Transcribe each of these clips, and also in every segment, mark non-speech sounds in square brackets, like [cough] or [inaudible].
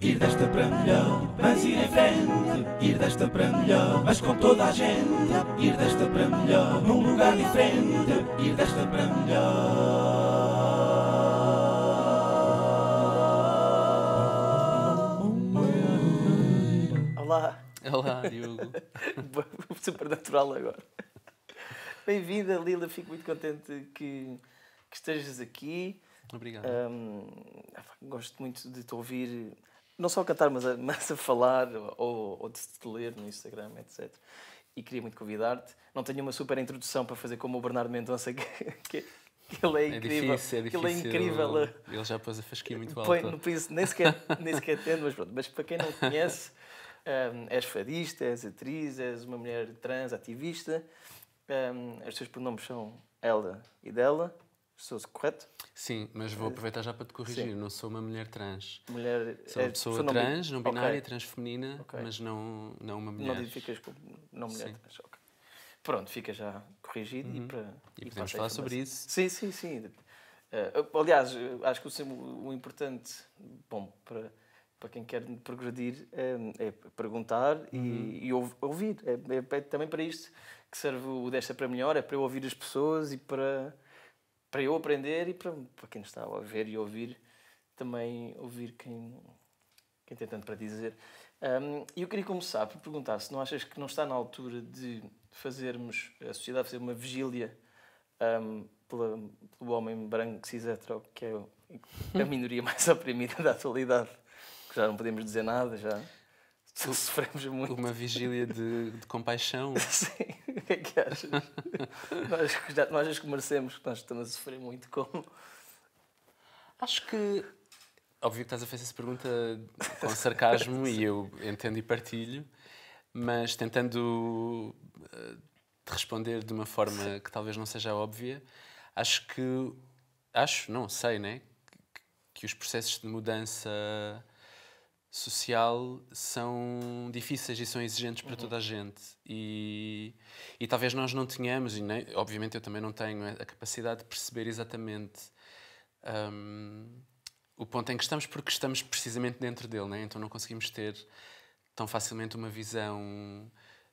Ir desta para melhor, mas ir em frente. Ir desta para melhor, mas com toda a gente. Ir desta para melhor, num lugar diferente. Ir desta para melhor. Olá. Olá, Diogo. [laughs] Super natural agora. Bem-vinda, Lila. Fico muito contente que, que estejas aqui. Obrigado. Um, ah, gosto muito de te ouvir, não só a cantar, mas a, [laughs] mas a falar ou, ou de te ler no Instagram, etc. E queria muito convidar-te. Não tenho uma super introdução para fazer como o Bernardo Mendonça, [laughs] que, que, que ele é, é incrível. Difícil, é difícil. Ele é incrível. Ele já pôs a fasquia muito alta. Põe, não penso, nem sequer, nem sequer tendo, mas pronto. Mas para quem não conhece, um, és fadista, és atriz, és uma mulher trans, ativista. Um, os teus pronomes são ela e dela. Sou correto? Sim, mas vou eh, aproveitar já para te corrigir. Sim. Não sou uma mulher trans. Mulher sou é, uma pessoa, trans, não, binária, okay. transfeminina, okay. mas não, não uma mulher. Não identificas como não mulher sim. trans. Okay. Pronto, fica já corrigido uhum. e para. E, e podemos falar sobre isso. Sim, sim, sim. Uh, aliás, eh, acho que o, o importante, bom, para, para quem quer progredir, é, é perguntar uhum. e, e, ouvir. É, é, é também para isto que serve o Desta para Melhor, é para eu ouvir as pessoas e para para eu aprender e para, para quem está a ver e ouvir também ouvir quem, quem tem tanto para dizer. Um, eu queria começar por perguntar se não achas que não está na altura de fazermos a sociedade fazer uma vigília um, pela, pelo homem branco cisétrope, que é a minoria [laughs] mais oprimida da atualidade, que já não podemos dizer nada já sofremos muito. Uma vigília de, de compaixão. [laughs] Sim, o que é que achas? nós, já, nós as que merecemos, nós estamos a sofrer muito como. Acho que. Óbvio que estás a fazer essa pergunta com sarcasmo e eu entendo e partilho, mas tentando uh, te responder de uma forma que talvez não seja óbvia, acho que. Acho, não sei, né? Que, que os processos de mudança social são difíceis e são exigentes para uhum. toda a gente. E, e talvez nós não tenhamos, e nem, obviamente eu também não tenho, a capacidade de perceber exatamente um, o ponto em que estamos, porque estamos precisamente dentro dele, né? então não conseguimos ter tão facilmente uma visão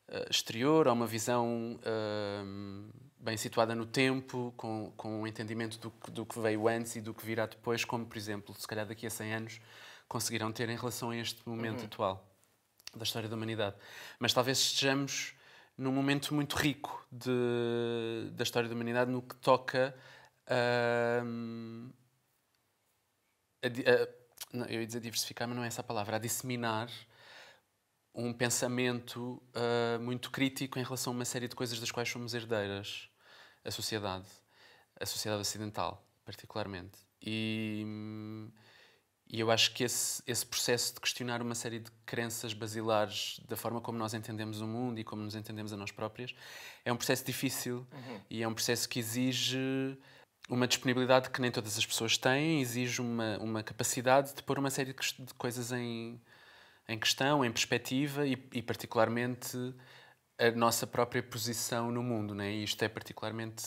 uh, exterior ou uma visão uh, bem situada no tempo, com, com um entendimento do, do que veio antes e do que virá depois, como, por exemplo, se calhar daqui a 100 anos conseguiram ter em relação a este momento uhum. atual da história da humanidade. Mas talvez estejamos num momento muito rico de, da história da humanidade no que toca ah, a, a ah, não, eu ia dizer diversificar, mas não é essa a palavra, a disseminar um pensamento uh, muito crítico em relação a uma série de coisas das quais somos herdeiras, a sociedade, a sociedade ocidental, particularmente. E. Hum, e eu acho que esse, esse processo de questionar uma série de crenças basilares da forma como nós entendemos o mundo e como nos entendemos a nós próprios é um processo difícil uhum. e é um processo que exige uma disponibilidade que nem todas as pessoas têm, exige uma, uma capacidade de pôr uma série de coisas em, em questão, em perspectiva e, e particularmente, a nossa própria posição no mundo. Né? E isto é particularmente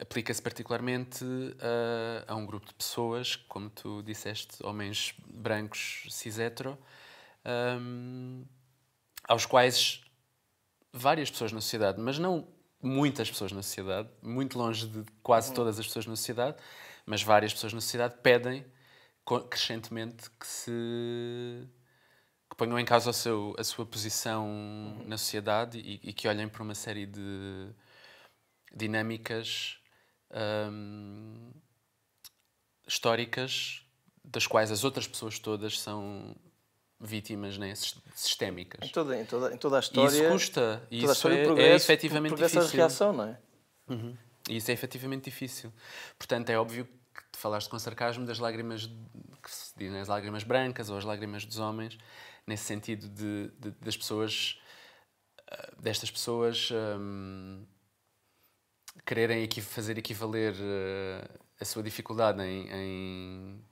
aplica-se particularmente a, eh, a, um grupo de pessoas, como tu disseste, homens brancos cis hetero, um, ehm, aos quais várias pessoas na sociedade, mas não muitas pessoas na sociedade, muito longe de quase uhum. todas as pessoas na sociedade, mas várias pessoas na sociedade pedem crescentemente que se que ponham em causa seu, a sua posição uhum. na sociedade e, e, que olhem para uma série de dinâmicas históricas das quais as outras pessoas todas são vítimas né, sistémicas. Em toda, em toda, em toda a história. E isso custa. E isso é, progresso, é efetivamente difícil. Essa reação, não é? Uhum. E isso é efetivamente difícil. Portanto, é óbvio que falaste com sarcasmo das lágrimas que se dizem né, as lágrimas brancas ou as lágrimas dos homens, nesse sentido de, de das pessoas, ah, destas pessoas. Hum, quererem fazer equivaler uh, a sua dificuldade em, em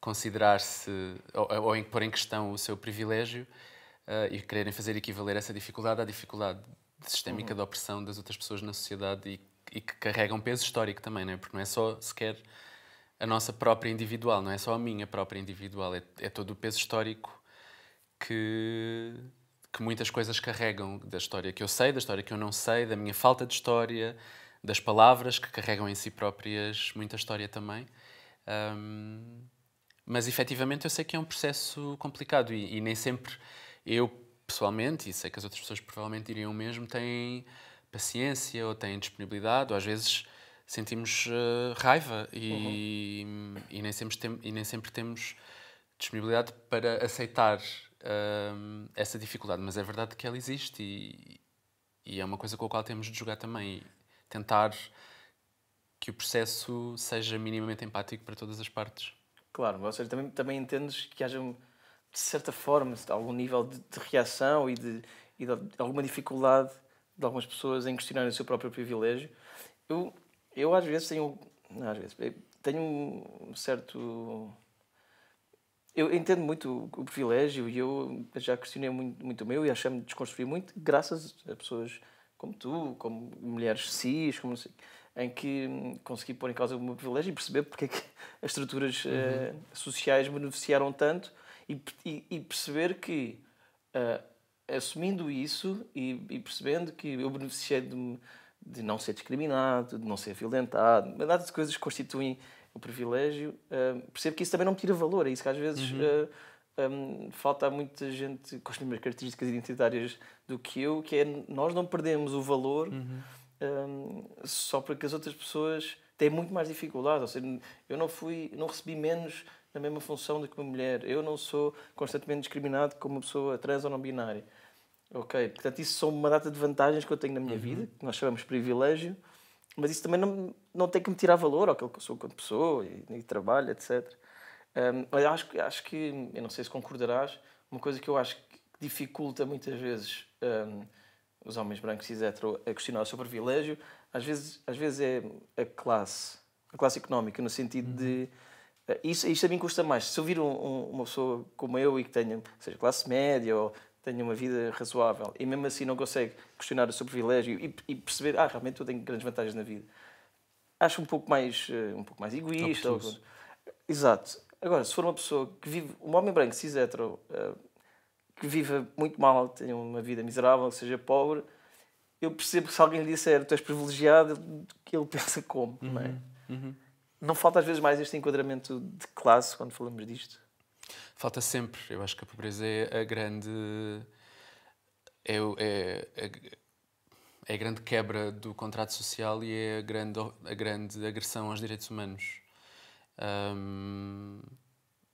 considerar-se ou, ou, em pôr em questão o seu privilégio uh, e quererem fazer equivaler essa dificuldade à dificuldade sistémica uhum. da opressão das outras pessoas na sociedade e, e que carrega um peso histórico também, não é? Porque não é só sequer a nossa própria individual, não é só a minha própria individual, é, é todo o peso histórico que, que muitas coisas carregam da história que eu sei, da história que eu não sei, da minha falta de história, das palavras, que carregam em si próprias muita história também. Um, mas efetivamente eu sei que é um processo complicado e, e, nem sempre eu pessoalmente, e sei que as outras pessoas provavelmente diriam o mesmo, têm paciência ou têm disponibilidade, ou às vezes sentimos uh, raiva e, uhum. e, nem sempre tem, e nem sempre temos disponibilidade para aceitar uh, essa dificuldade. Mas é verdade que ela existe e, e é uma coisa com a qual temos de jogar também tentar que o processo seja minimamente empático para todas as partes. Claro, ou seja, também, também entendes que haja, de certa forma, algum nível de, de reação e de, e de, alguma dificuldade de algumas pessoas em questionarem o seu próprio privilégio. Eu, eu às vezes tenho. Não, às vezes. Tenho um certo. Eu entendo muito o, privilégio e eu já questionei muito, muito o meu e achei-me desconstruir muito, graças a pessoas como tu, como mulheres cis, como em que hum, consegui pôr em causa o meu privilégio e perceber porque é que as estruturas uhum. eh, sociais beneficiaram tanto e, e, e perceber que uh, assumindo isso e, e, percebendo que eu beneficiei de, de, não ser discriminado, de não ser violentado, uma data de coisas que constituem o privilégio, uh, percebo que isso também não me tira valor. É isso que às vezes uhum. uh, eh, um, falta a muita gente com as mesmas características identitárias do que eu, que é nós não perdemos o valor uhum. um, só porque as outras pessoas têm muito mais dificuldade. Ou seja, eu não fui, não recebi menos na mesma função do que uma mulher. Eu não sou constantemente discriminado como uma pessoa trans ou não binária. Ok, portanto isso são uma data de vantagens que eu tenho na minha uhum. vida, que nós chamamos de privilégio, mas isso também não, não tem que me tirar valor àquilo que eu sou como pessoa e, e trabalho, etc. Um, mas acho, acho que, eu não sei se concordarás, uma coisa que eu acho dificulta muitas vezes um, os homens brancos e hetero a questionar o seu privilégio. Às vezes, às vezes é a classe, a classe económica, no sentido de. Uh, isso, isto a mim custa mais. Se eu vir um, um, uma pessoa como eu e que tenha, seja classe média ou tenha uma vida razoável e mesmo assim não consegue questionar o seu privilégio e, e perceber, ah, realmente eu tenho grandes vantagens na vida, acho um pouco mais, uh, um pouco mais egoísta. Ou... Exato. Agora, se for uma pessoa que vive, um homem branco, cis hetero, uh, que viva muito mal, tenha uma vida miserável, seja pobre, eu percebo que se alguém lhe disser tu és privilegiado, que ele [laughs] pensa como, uhum. não é? Uhum, uhum. Não falta às vezes mais este enquadramento de classe quando falamos disto? Falta sempre. Eu acho que a pobreza é a grande. É, é, é, é, a grande quebra do contrato social e é a grande, a grande agressão aos direitos humanos. Hum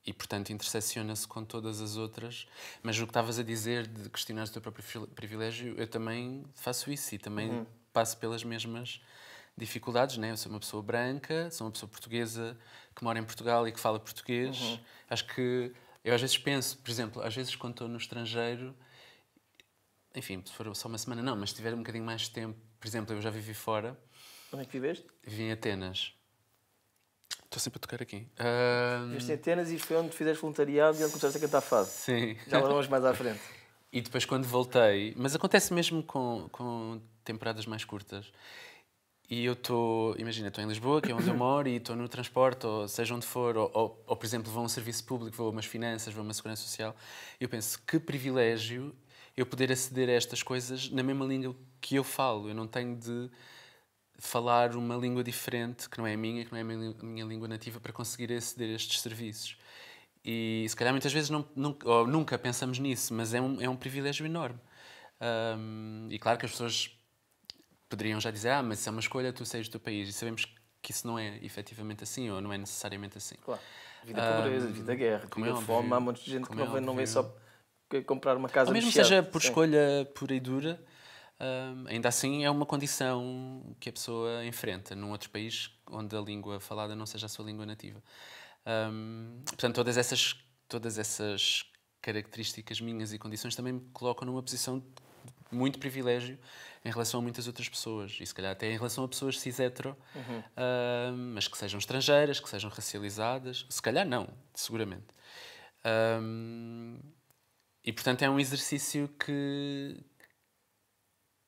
e, portanto, intersecciona-se com todas as outras. Mas o que estavas a dizer de questionar o teu próprio privilégio, eu também faço isso e também uhum. passo pelas mesmas dificuldades, né? Eu sou uma pessoa branca, sou uma pessoa portuguesa que mora em Portugal e que fala português. Uhum. Acho que eu às vezes penso, por exemplo, às vezes quando estou no estrangeiro, enfim, se for só uma semana não, mas se tiver um bocadinho mais de tempo, por exemplo, eu já vivi fora. Onde é que viveste? Vivi em Atenas. Estou sempre a tocar aqui. Um... em Atenas e foi onde fizeste voluntariado e onde começaste a cantar fado. Sim. Já lá vamos mais à frente. [laughs] e depois quando voltei... Mas acontece mesmo com, com temporadas mais curtas. E eu estou... Imagina, estou em Lisboa, que é onde eu moro, e estou no transporte, ou seja onde for, ou, ou, ou, por exemplo, vou a um serviço público, vou a umas finanças, vou a uma segurança social. E eu penso, que privilégio eu poder aceder a estas coisas na mesma língua que eu falo. Eu não tenho de falar uma língua diferente, que não é a minha, que não é a minha, a minha língua nativa, para conseguir aceder a estes serviços. E se calhar muitas vezes não, nunca, ou nunca pensamos nisso, mas é um, é um privilégio enorme. Um, e claro que as pessoas poderiam já dizer, ah, mas isso é uma escolha, tu saís do teu país. E sabemos que isso não é efetivamente assim, ou não é necessariamente assim. Claro. Vida ah, pobreza, vida guerra, como é fome, há um monte de gente que não, é vem, não vem só comprar uma casa ou mesmo seja por Sim. escolha pura e dura, um, ainda assim é uma condição que a pessoa enfrenta num outro país onde a língua falada não seja a sua língua nativa. Um, portanto, todas essas, todas essas características minhas e condições também me colocam numa posição de muito privilégio em relação a muitas outras pessoas, e se calhar até em relação a pessoas cis hetero, uhum. um, mas que sejam estrangeiras, que sejam racializadas, se calhar não, seguramente. Um, e portanto é um exercício que,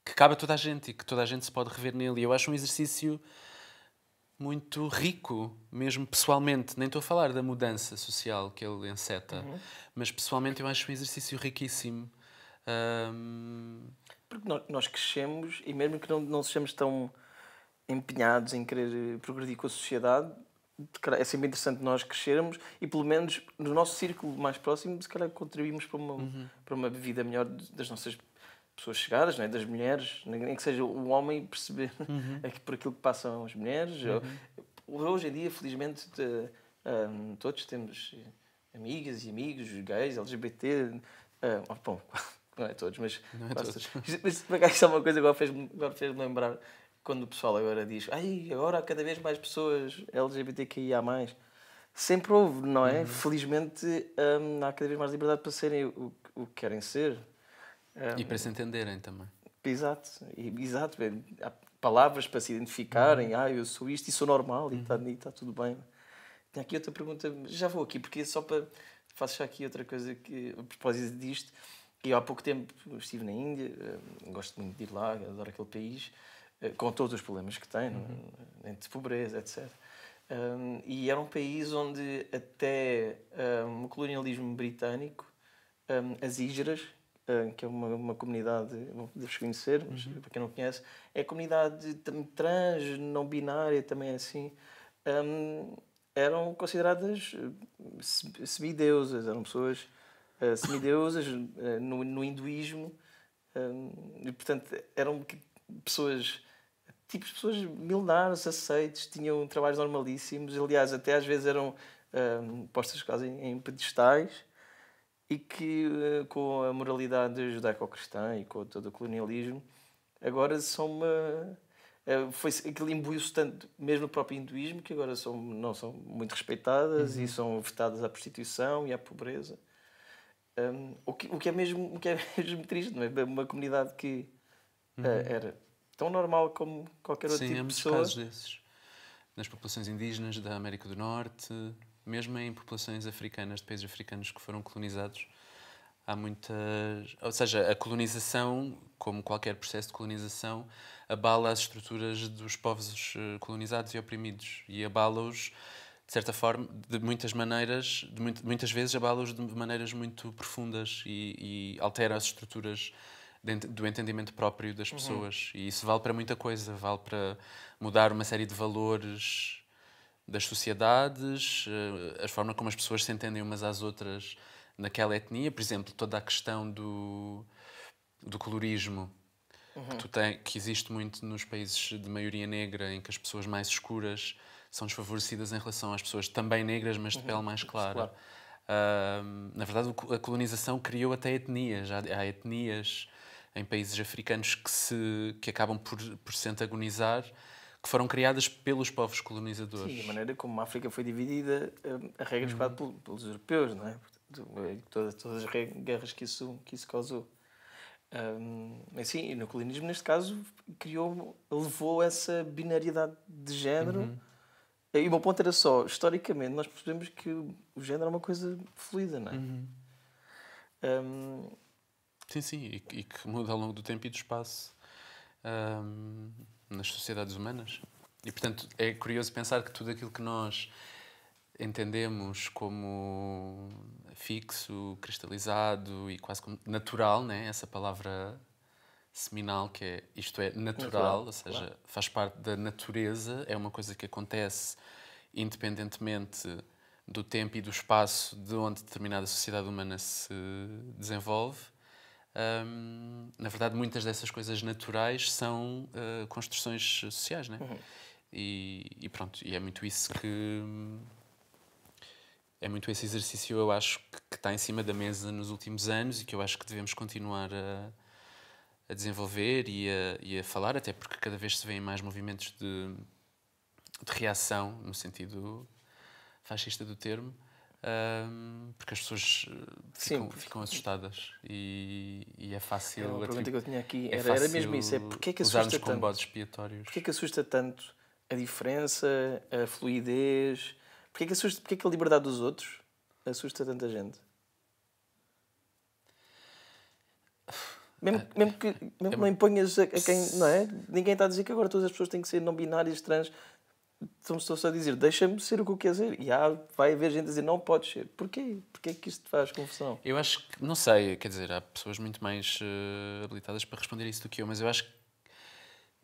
que cabe a toda a gente e que toda a gente se pode rever nele. E eu acho um exercício muito rico, mesmo pessoalmente. Nem estou a falar da mudança social que ele enceta, uhum. mas pessoalmente eu acho um exercício riquíssimo. Um... Porque nós crescemos e, mesmo que não, não sejamos tão empenhados em querer eh, progredir com a sociedade, é sempre interessante nós crescermos e, pelo menos, no nosso círculo mais próximo, se calhar contribuímos para uma, uhum. para uma vida melhor das nossas pessoas chegadas, não é? das mulheres, nem que seja o homem perceber uhum. [laughs] por aquilo que passam as mulheres. Uhum. Hoje em dia, felizmente, hum, todos temos amigas e amigos gays, LGBT. Hum, oh, bom, [laughs] não é todos, mas. Não é Mas é uma coisa agora fez-me fez lembrar quando o pessoal agora diz Ai, agora há cada vez mais pessoas LGBTQIA+. Sempre houve, não é? Uhum. Felizmente hum, há cada vez mais liberdade para serem o, o que querem ser. Um, e para se entenderem também. Exato, exato. É, há palavras para se identificarem. Uhum. Ah, eu sou isto e sou normal tá uhum. e está tá tudo bem. Tenho aqui outra pergunta, já vou aqui, porque só para. Faço já aqui outra coisa que, a propósito disto. Eu há pouco tempo estive na Índia, hum, gosto muito de ir lá, adoro aquele país, eh, com todos os problemas que tem, é? uhum. entre pobreza, etc. Um, e era um país onde até um, o colonialismo britânico, um, as hijras, eh, que é uma, uma comunidade, deves conhecer, mas uhum. para quem não conhece, é comunidade trans, não binária, também é assim, um, eram consideradas eh, semideusas, eram pessoas uh, semideusas uh, [coughs] no, no hinduísmo, um, e portanto eram pessoas, tipos de pessoas milenares, aceites, tinham trabalhos normalíssimos, aliás, até às vezes eram um, postas quase em, em pedestais e que eh, com a moralidade judaico-cristã e com todo o colonialismo agora são uma eh, foi aquilo imbuiu-se tanto mesmo no próprio hinduísmo que agora são não são muito respeitadas uhum. e são vetadas à prostituição e à pobreza um, o, que, o que é mesmo o que é [laughs] mesmo triste não é uma comunidade que eh, uhum. era tão normal como qualquer outro Sim, tipo de pessoa. Sim, casos desses. Nas populações indígenas da América do Norte, mesmo em populações africanas, de países africanos que foram colonizados, há muitas. Ou seja, a colonização, como qualquer processo de colonização, abala as estruturas dos povos eh, colonizados e oprimidos e abala-os, de certa forma, de muitas maneiras, de muitas vezes abala-os de maneiras muito profundas e, e altera as estruturas do entendimento próprio das uhum. pessoas. Uhum. E isso vale para muita coisa, vale para mudar uma série de valores das sociedades, eh, a forma como as pessoas se entendem umas às outras naquela etnia, por exemplo, toda a questão do, do colorismo uhum. que, tem, que, existe muito nos países de maioria negra, em que as pessoas mais escuras são desfavorecidas em relação às pessoas também negras, mas de uhum. pele mais clara. Uh, na verdade, a colonização criou até etnias. Há, há etnias em países africanos que, se, que acabam por, por se antagonizar que foram criadas pelos povos colonizadores. Sim, a maneira como a África foi dividida, eh, a regra uhum. É pelos, pelos europeus, não é? Eh, todas, todas as guerras que isso, que isso causou. Um, assim, e no colonialismo, neste caso, criou, levou essa binariedade de género. Uhum. E o meu ponto era só, historicamente, nós percebemos que o género é uma coisa fluida, não é? Uhum. Um... Sim, sim, e, e, que muda ao longo do tempo e do espaço. Um nas sociedades humanas. E, portanto, é curioso pensar que tudo aquilo que nós entendemos como fixo, cristalizado e quase como natural, né? essa palavra seminal que é isto é natural, natural ou seja, claro. faz parte da natureza, é uma coisa que acontece independentemente do tempo e do espaço de onde determinada sociedade humana se desenvolve na verdade, muitas dessas coisas naturais são uh, construções sociais, né? Uhum. E, e, pronto, e é muito isso que. É muito esse exercício, eu acho, que está em cima da mesa nos últimos anos e que eu acho que devemos continuar a, a desenvolver e a, e a, falar, até porque cada vez se vêem mais movimentos de, de reação, no sentido fascista do termo, um, porque as pessoas eh, ficam, ficam assustadas e, e, é fácil. Era é pergunta tipo, que eu tinha aqui era, é era mesmo isso: é porque é que assusta tanto? expiatórios. é que assusta tanto a diferença, a fluidez? porque é que, assusta, porque é que a liberdade dos outros assusta tanta gente? Mesmo, mesmo que mesmo é, não imponhas a, a, quem. Não é? Ninguém está a dizer que agora todas as pessoas têm que ser não binárias, trans. Então, estou só a dizer deixa-me ser o que eu quero ser. E há, vai haver gente a dizer não pode ser. Porquê? Porquê é que isto faz confusão? Eu acho que, não sei, quer dizer, há pessoas muito mais uh, habilitadas para responder isso do que eu, mas eu acho que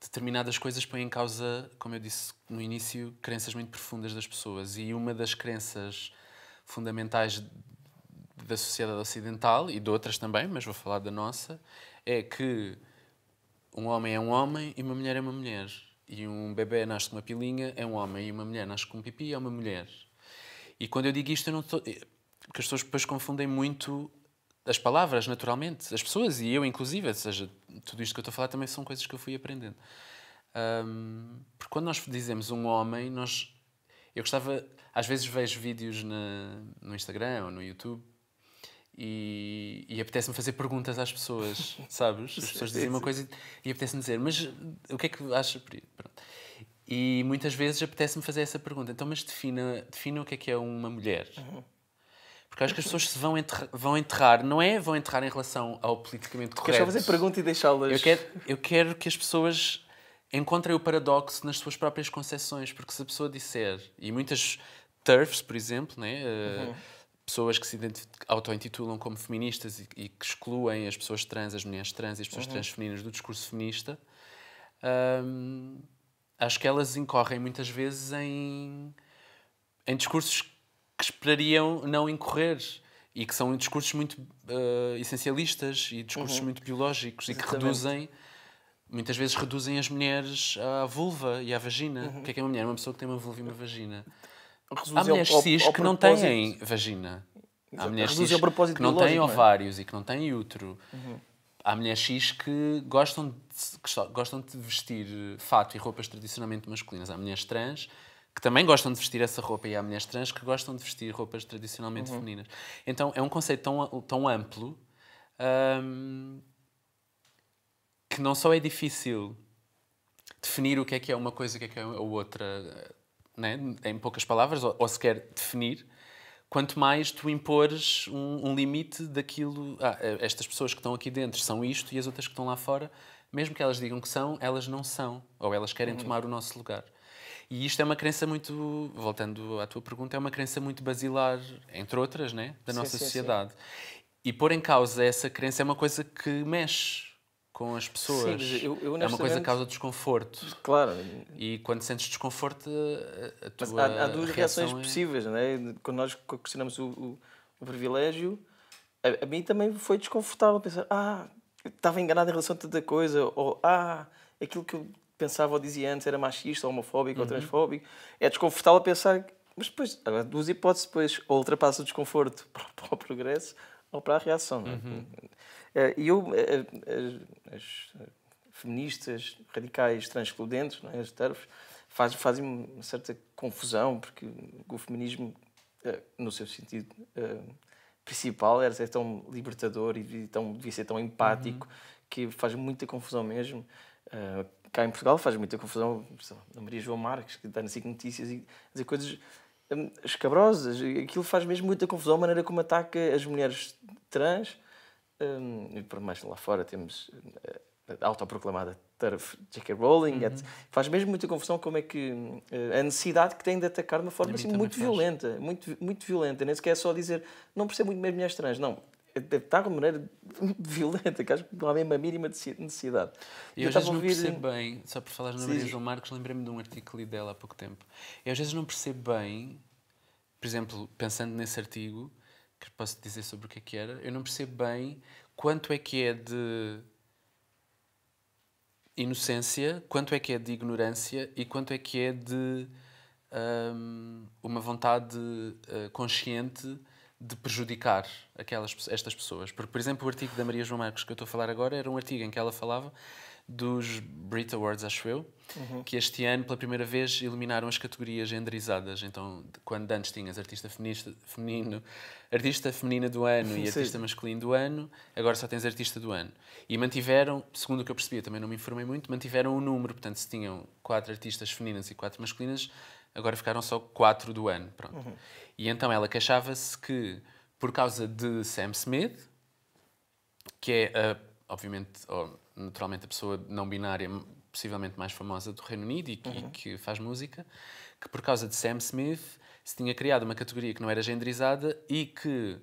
determinadas coisas põem em causa, como eu disse no início, crenças muito profundas das pessoas. E uma das crenças fundamentais da sociedade ocidental e de outras também, mas vou falar da nossa, é que um homem é um homem e uma mulher é uma mulher e um bebê nasce com uma pilinha, é um homem, e uma mulher nasce com um pipi, é uma mulher. E quando eu digo isto, eu não estou. Porque as pessoas depois confundem muito as palavras, naturalmente, as pessoas e eu, inclusive. Ou seja, tudo isto que eu estou a falar também são coisas que eu fui aprendendo. Um, porque quando nós dizemos um homem, nós. Eu gostava. Às vezes vejo vídeos na, no Instagram ou no YouTube e, e apetece-me fazer perguntas às pessoas, [laughs] sabes? As pessoas dizem uma coisa e apetece-me dizer, mas o que é que achas por isso? Pronto. E muitas vezes apetece-me fazer essa pergunta, então, mas defina, defina o que é que é uma mulher. Uhum. Porque acho que as pessoas se vão enterrar, vão enterrar, não é vão enterrar em relação ao politicamente correto. Queres só fazer pergunta e deixá-las. Eu quero, eu quero que as pessoas encontrem o paradoxo nas suas próprias concepções, porque se a pessoa disser, e muitas TERFs, por exemplo, né? Eh, uhum pessoas que se auto-intitulam como feministas e, e, que excluem as pessoas trans, as mulheres trans e as pessoas uhum. trans femininas do discurso feminista, hum, acho que elas incorrem muitas vezes em, em discursos que esperariam não incorrer e que são discursos muito uh, essencialistas e discursos uhum. muito biológicos Exatamente. e que reduzem muitas vezes reduzem as mulheres à vulva e à vagina. Uhum. O que é que é uma mulher? É uma pessoa que tem uma vulva e uma vagina reduzem Há mulheres ao, ao, cis ao que não têm vagina. Exato. Há mulheres cis que não têm é? ovários é? e que não têm útero. Uhum. Há mulheres cis que gostam, de, que gostam de vestir fato e roupas tradicionalmente masculinas. Há mulheres trans que também gostam de vestir essa roupa e há mulheres trans que gostam de vestir roupas tradicionalmente uhum. femininas. Então é um conceito tão, tão amplo um, que não só é difícil definir o que é que é uma coisa, e o que é que é outra, né? em poucas palavras, ou, ou sequer definir, quanto mais tu impores um, um limite daquilo. Ah, eh, estas pessoas que estão aqui dentro são isto e as outras que estão lá fora, mesmo que elas digam que são, elas não são, ou elas querem uhum. tomar o nosso lugar. E isto é uma crença muito, voltando à tua pergunta, é uma crença muito basilar, entre outras, né? da nossa sim, sociedade. Sim. E pôr em causa essa crença é uma coisa que mexe com as pessoas. Sim, eu, eu, é uma coisa que causa desconforto. Claro. E quando sentes desconforto, a, tua há, há, duas reações é... possíveis, não é? Quando nós questionamos o, o, o privilégio, a, a, mim também foi desconfortável pensar, ah, estava enganado em relação a tanta coisa, ou ah, aquilo que eu pensava ou dizia antes era machista, homofóbico, uhum. ou transfóbico. É desconfortável pensar, mas depois, duas hipóteses, depois, ou ultrapassa o desconforto [laughs] para, para o progresso, ou para a reação. Não é? Uhum. Eh, e eu, eh, eh, as, feministas radicais transcludentes, não é? as TERFs, fazem uma certa confusão, porque o feminismo, no seu sentido principal, era ser tão libertador e tão, devia ser tão empático, uhum. que faz muita confusão mesmo. Uh, cá em Portugal faz muita confusão a Maria João Marques, que está na Notícias, e dizer coisas hum, escabrosas. Aquilo faz mesmo muita confusão a maneira como ataca as mulheres trans um, e por mais lá fora temos eh, a autoproclamada turf J.K. Rowling. Uhum. Faz mesmo muita confusão como é que uh, a necessidade que tem de atacar de uma forma assim, muito faz. violenta, muito, muito violenta. Nem sequer é só dizer não percebo muito bem mulheres trans. Não. Está é, de uma maneira [laughs] violenta, que acho que não há mesmo a mínima necessidade. Eu, eu às vezes não ouvir... percebo bem, só por falar na Maria João Marcos, lembrei-me de um artigo dela há pouco tempo. Eu às vezes não percebo bem, por exemplo, pensando nesse artigo, que posso dizer sobre o que é que era, eu não percebo bem quanto é que é de inocência, quanto é que é de ignorância e quanto é que é de um, uma vontade uh, consciente de prejudicar aquelas, estas pessoas. Porque, por exemplo, o artigo da Maria João Marcos que eu estou a falar agora era um artigo em que ela falava dos Brit Awards, acho eu, uhum. que este ano, pela primeira vez, eliminaram as categorias genderizadas. Então, quando antes tinhas artista feminista, feminino, artista feminina do ano e [laughs] artista masculino do ano, agora só tens artista do ano. E mantiveram, segundo o que eu percebi, também não me informei muito, mantiveram o um número. Portanto, se tinham quatro artistas femininas e quatro masculinas, agora ficaram só quatro do ano. Pronto. Uhum. E então ela queixava-se que, por causa de Sam Smith, que é, uh, obviamente... Oh, naturalmente a pessoa não binária possivelmente mais famosa do Reino Unido e que, uhum. e que, faz música, que por causa de Sam Smith se tinha criado uma categoria que não era genderizada e que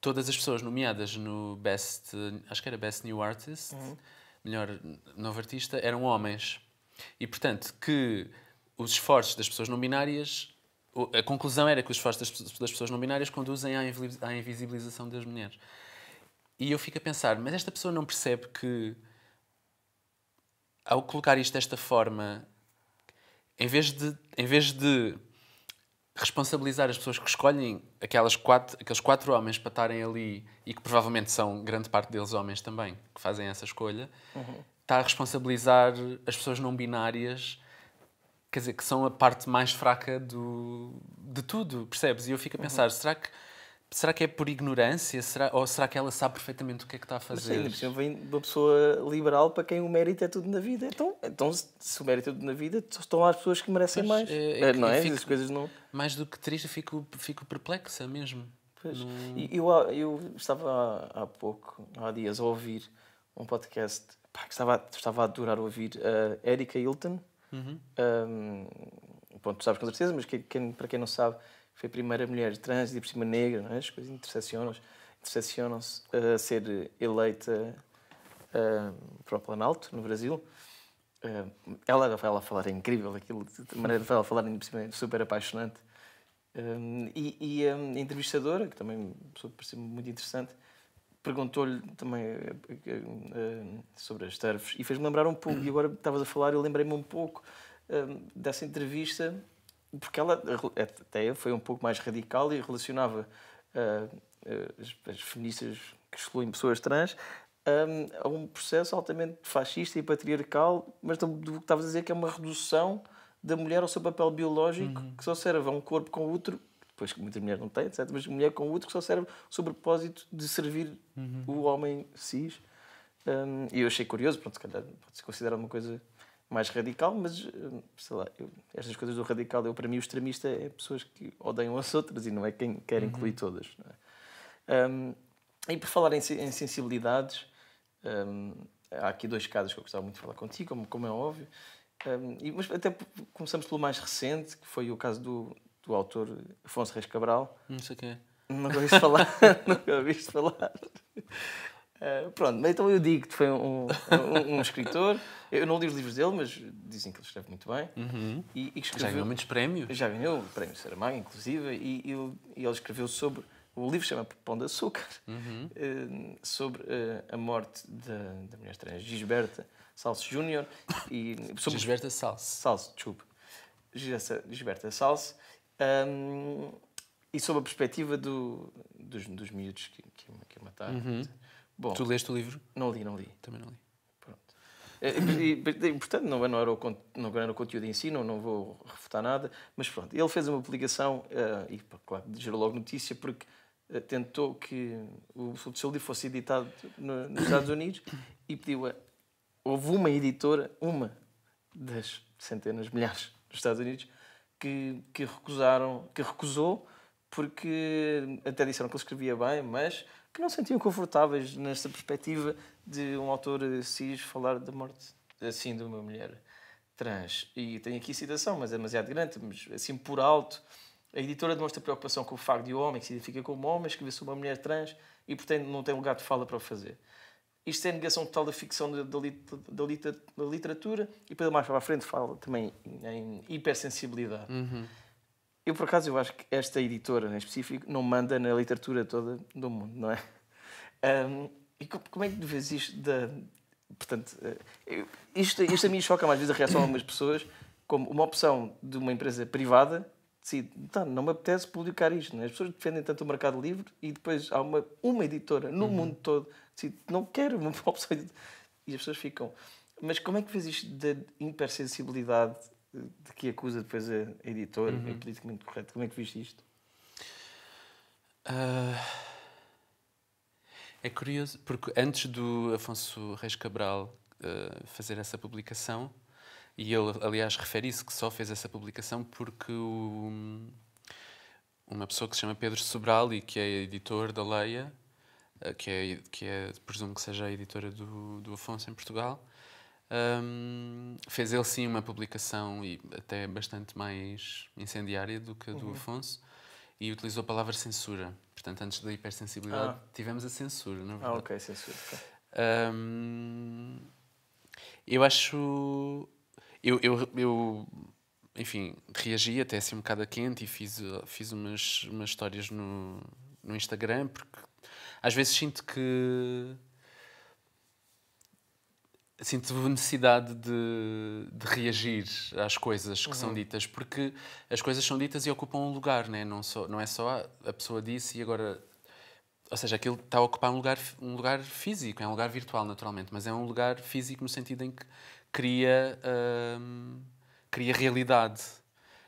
todas as pessoas nomeadas no Best, acho que era Best New Artist, uhum. melhor novo artista, eram homens. E portanto que os esforços das pessoas não binárias a conclusão era que os esforços das, pessoas não binárias conduzem à invisibilização das mulheres. E eu fico a pensar, mas esta pessoa não percebe que ao colocar isto desta forma, em vez de, em vez de responsabilizar as pessoas que escolhem aquelas quatro, aqueles quatro homens para estarem ali e que provavelmente são grande parte deles homens também que fazem essa escolha, uhum. está a responsabilizar as pessoas não binárias, quer dizer, que são a parte mais fraca do, de tudo, percebes? E eu fico a pensar, uhum. será que Será que é por ignorância? Será, ou será que ela sabe perfeitamente o que é que está a fazer? Mas ainda vem de uma pessoa liberal para quem o mérito é tudo na vida. Então, então se o mérito é tudo na vida, estão lá as pessoas que merecem pois, mais. É, é, é não é? Fico, As coisas não... Mais do que triste, fico, fico perplexa mesmo. Pois. Eu, eu estava há, há, pouco, há dias, a ouvir um podcast pá, que estava, estava a adorar ouvir a uh, eh, Erika Hilton. Uhum. Um, sabes com certeza, mas para quem não sabe foi a primeira mulher trans e por cima negra, não é? as coisas interseccionam-se, interseccionam a ser eleita ah, para o Planalto, no Brasil. Ah, ela vai ela falar, é incrível aquilo, maneira de ela falar, por cima, é super apaixonante. Ah, e, e a entrevistadora, que também é pareceu muito interessante, perguntou-lhe também sobre as tarefas e fez-me lembrar um pouco. E agora estavas a falar, eu lembrei-me um pouco dessa entrevista porque ela até foi um pouco mais radical e relacionava uh, as, as feministas que excluem pessoas trans um, ah, a um processo altamente fascista e patriarcal, mas do que estavas a dizer que é uma redução da mulher ao seu papel biológico, uhum. que só serve a um corpo com outro, depois que muitas mulheres não têm etc., mas mulher com outro que só serve sobre o propósito de servir uhum. o homem cis. Um, e eu achei curioso, pronto, se calhar pode se considerar uma coisa mais radical, mas eh, sei lá, eu, estas coisas do radical, eu, para mim, o extremista é pessoas que odeiam as outras e não é quem quer uhum. incluir todas. É? Um, e por falar em, em sensibilidades, um, há aqui dois casos que eu gostava muito de falar contigo, como, como é óbvio, um, e, mas até começamos pelo mais recente, que foi o caso do, do autor Afonso Reis Cabral. Não sei o que é. Nunca ouviste falar. [laughs] Nunca ouviste falar. Ah, pronto, então eu digo que foi um, um, um, escritor. Eu não li os livros dele, mas dizem que ele escreve muito bem. Uhum. E, e escreveu, já ganhou muitos prémios. Já ganhou o prémio Saramago, inclusive. E, e, e ele escreveu sobre. O livro chama Pão de Açúcar, uhum. uh, sobre uh, a morte da, da mulher estranha Gisberta Salso Júnior. Sobre... Gisberta Salce Salce desculpe. Gisberta Salce Um, e sob a perspectiva do, dos, dos miúdos que, que, que mataram. Uhum. Bom, tu leste o livro? Não li, não li. Também não li. pronto é, portanto, não, não, era o, não era o conteúdo em si, não, não vou refutar nada, mas pronto, ele fez uma publicação uh, e, claro, gerou logo notícia porque uh, tentou que o seu livro fosse editado no, nos Estados Unidos [coughs] e pediu a. Houve uma editora, uma das centenas, milhares dos Estados Unidos, que, que recusaram, que recusou porque até disseram que ele escrevia bem, mas que não sentiam confortáveis nesta perspectiva de um autor cis falar da morte assim de uma mulher trans. E tenho aqui citação, mas é demasiado grande, mas assim por alto. A editora demonstra preocupação com o facto de o homem que se identifica como homem escrever-se uma mulher trans e, portanto, não tem lugar de fala para o fazer. Isto é negação total da ficção da, da, da, da literatura e, pelo mais para a frente, fala também em hipersensibilidade. Uhum. Eu, por acaso, eu acho que esta editora em específico não manda na literatura toda do mundo, não é? Um, e como é que tu vês isto da... Portanto, eh, isto, isto a mim choca mais vezes a reação de algumas pessoas como uma opção de uma empresa privada decide, tá, não me apetece publicar isto. Né? As pessoas defendem tanto o mercado livre e depois há uma, uma editora no uhum. mundo todo decide, não quero uma [laughs] opção. E as pessoas ficam. Mas como é que fez isto da hipersensibilidade de que acusa depois a editora, uhum. é politicamente correto. Como é que viste isto? Uh, é curioso, porque antes do Afonso Reis Cabral uh, fazer essa publicação, e ele, aliás, refere isso, que só fez essa publicação porque o, uma pessoa que se chama Pedro Sobral e que é editor da Leia, ah, que é, que é presumo que seja a editora do, do Afonso em Portugal, um, fez ele sim uma publicação e até bastante mais incendiária do que a do uhum. Afonso e utilizou a palavra censura. Portanto, antes da hipersensibilidade, ah. tivemos a censura, não é verdade? Ah, ok, censura. Um, eu acho. Eu, eu, eu, enfim, reagi até assim um bocado a quente e fiz, fiz umas, umas histórias no, no Instagram, porque às vezes sinto que sinto assim, necessidade de, de, reagir às coisas que uhum. são ditas, porque as coisas são ditas e ocupam um lugar, né? não, só, não é só a pessoa disse e agora. Ou seja, aquilo está a ocupar um lugar, um lugar físico, é um lugar virtual, naturalmente, mas é um lugar físico no sentido em que cria, hum, cria realidade.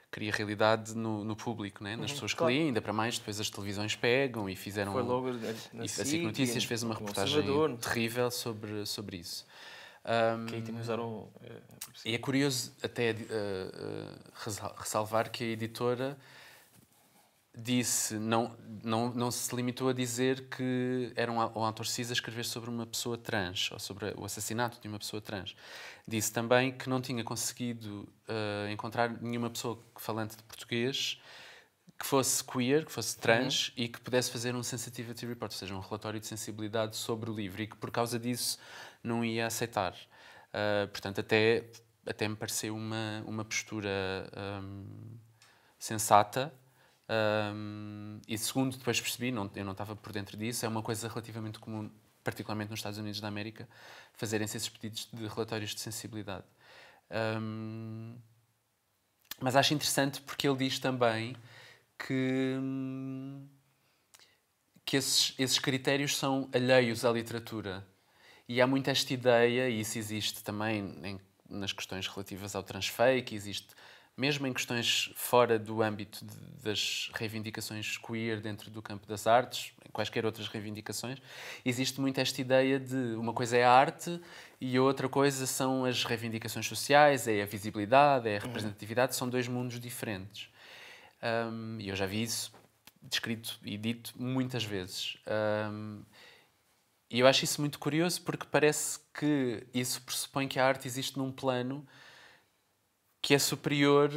Cria realidade no, no público, né? nas uhum, pessoas claro. que lêem, ainda para mais, depois as televisões pegam e fizeram. Foi logo eh, na, a CIC Notícias fez uma reportagem terrível sobre, sobre isso. Um, que aí também usaram. Eh, e é curioso até uh, ressalvar que a editora disse, não, não, não se limitou a dizer que era um, um autor cis a escrever sobre uma pessoa trans, ou sobre o assassinato de uma pessoa trans. Disse também que não tinha conseguido uh, encontrar nenhuma pessoa falante de português que fosse queer, que fosse trans uhum. e que pudesse fazer um sensitivity report, ou seja, um relatório de sensibilidade sobre o livro e que por causa disso não ia aceitar. Uh, portanto, até, até me pareceu uma, uma postura um, sensata. Um, e segundo, depois percebi, não, eu não estava por dentro disso, é uma coisa relativamente comum, particularmente nos Estados Unidos da América, fazerem-se esses pedidos de relatórios de sensibilidade. Um, mas acho interessante porque ele diz também que, hum, que esses, esses critérios são alheios à literatura e há muito esta ideia, e isso existe também em, nas questões relativas ao transfake, existe mesmo em questões fora do âmbito de, das reivindicações queer dentro do campo das artes, em quaisquer outras reivindicações, existe muito esta ideia de uma coisa é a arte e outra coisa são as reivindicações sociais, é a visibilidade, é a representatividade, são dois mundos diferentes. Um, e eu já vi isso descrito e dito muitas vezes. Um, e eu acho isso muito curioso porque parece que isso pressupõe que a arte existe num plano que é superior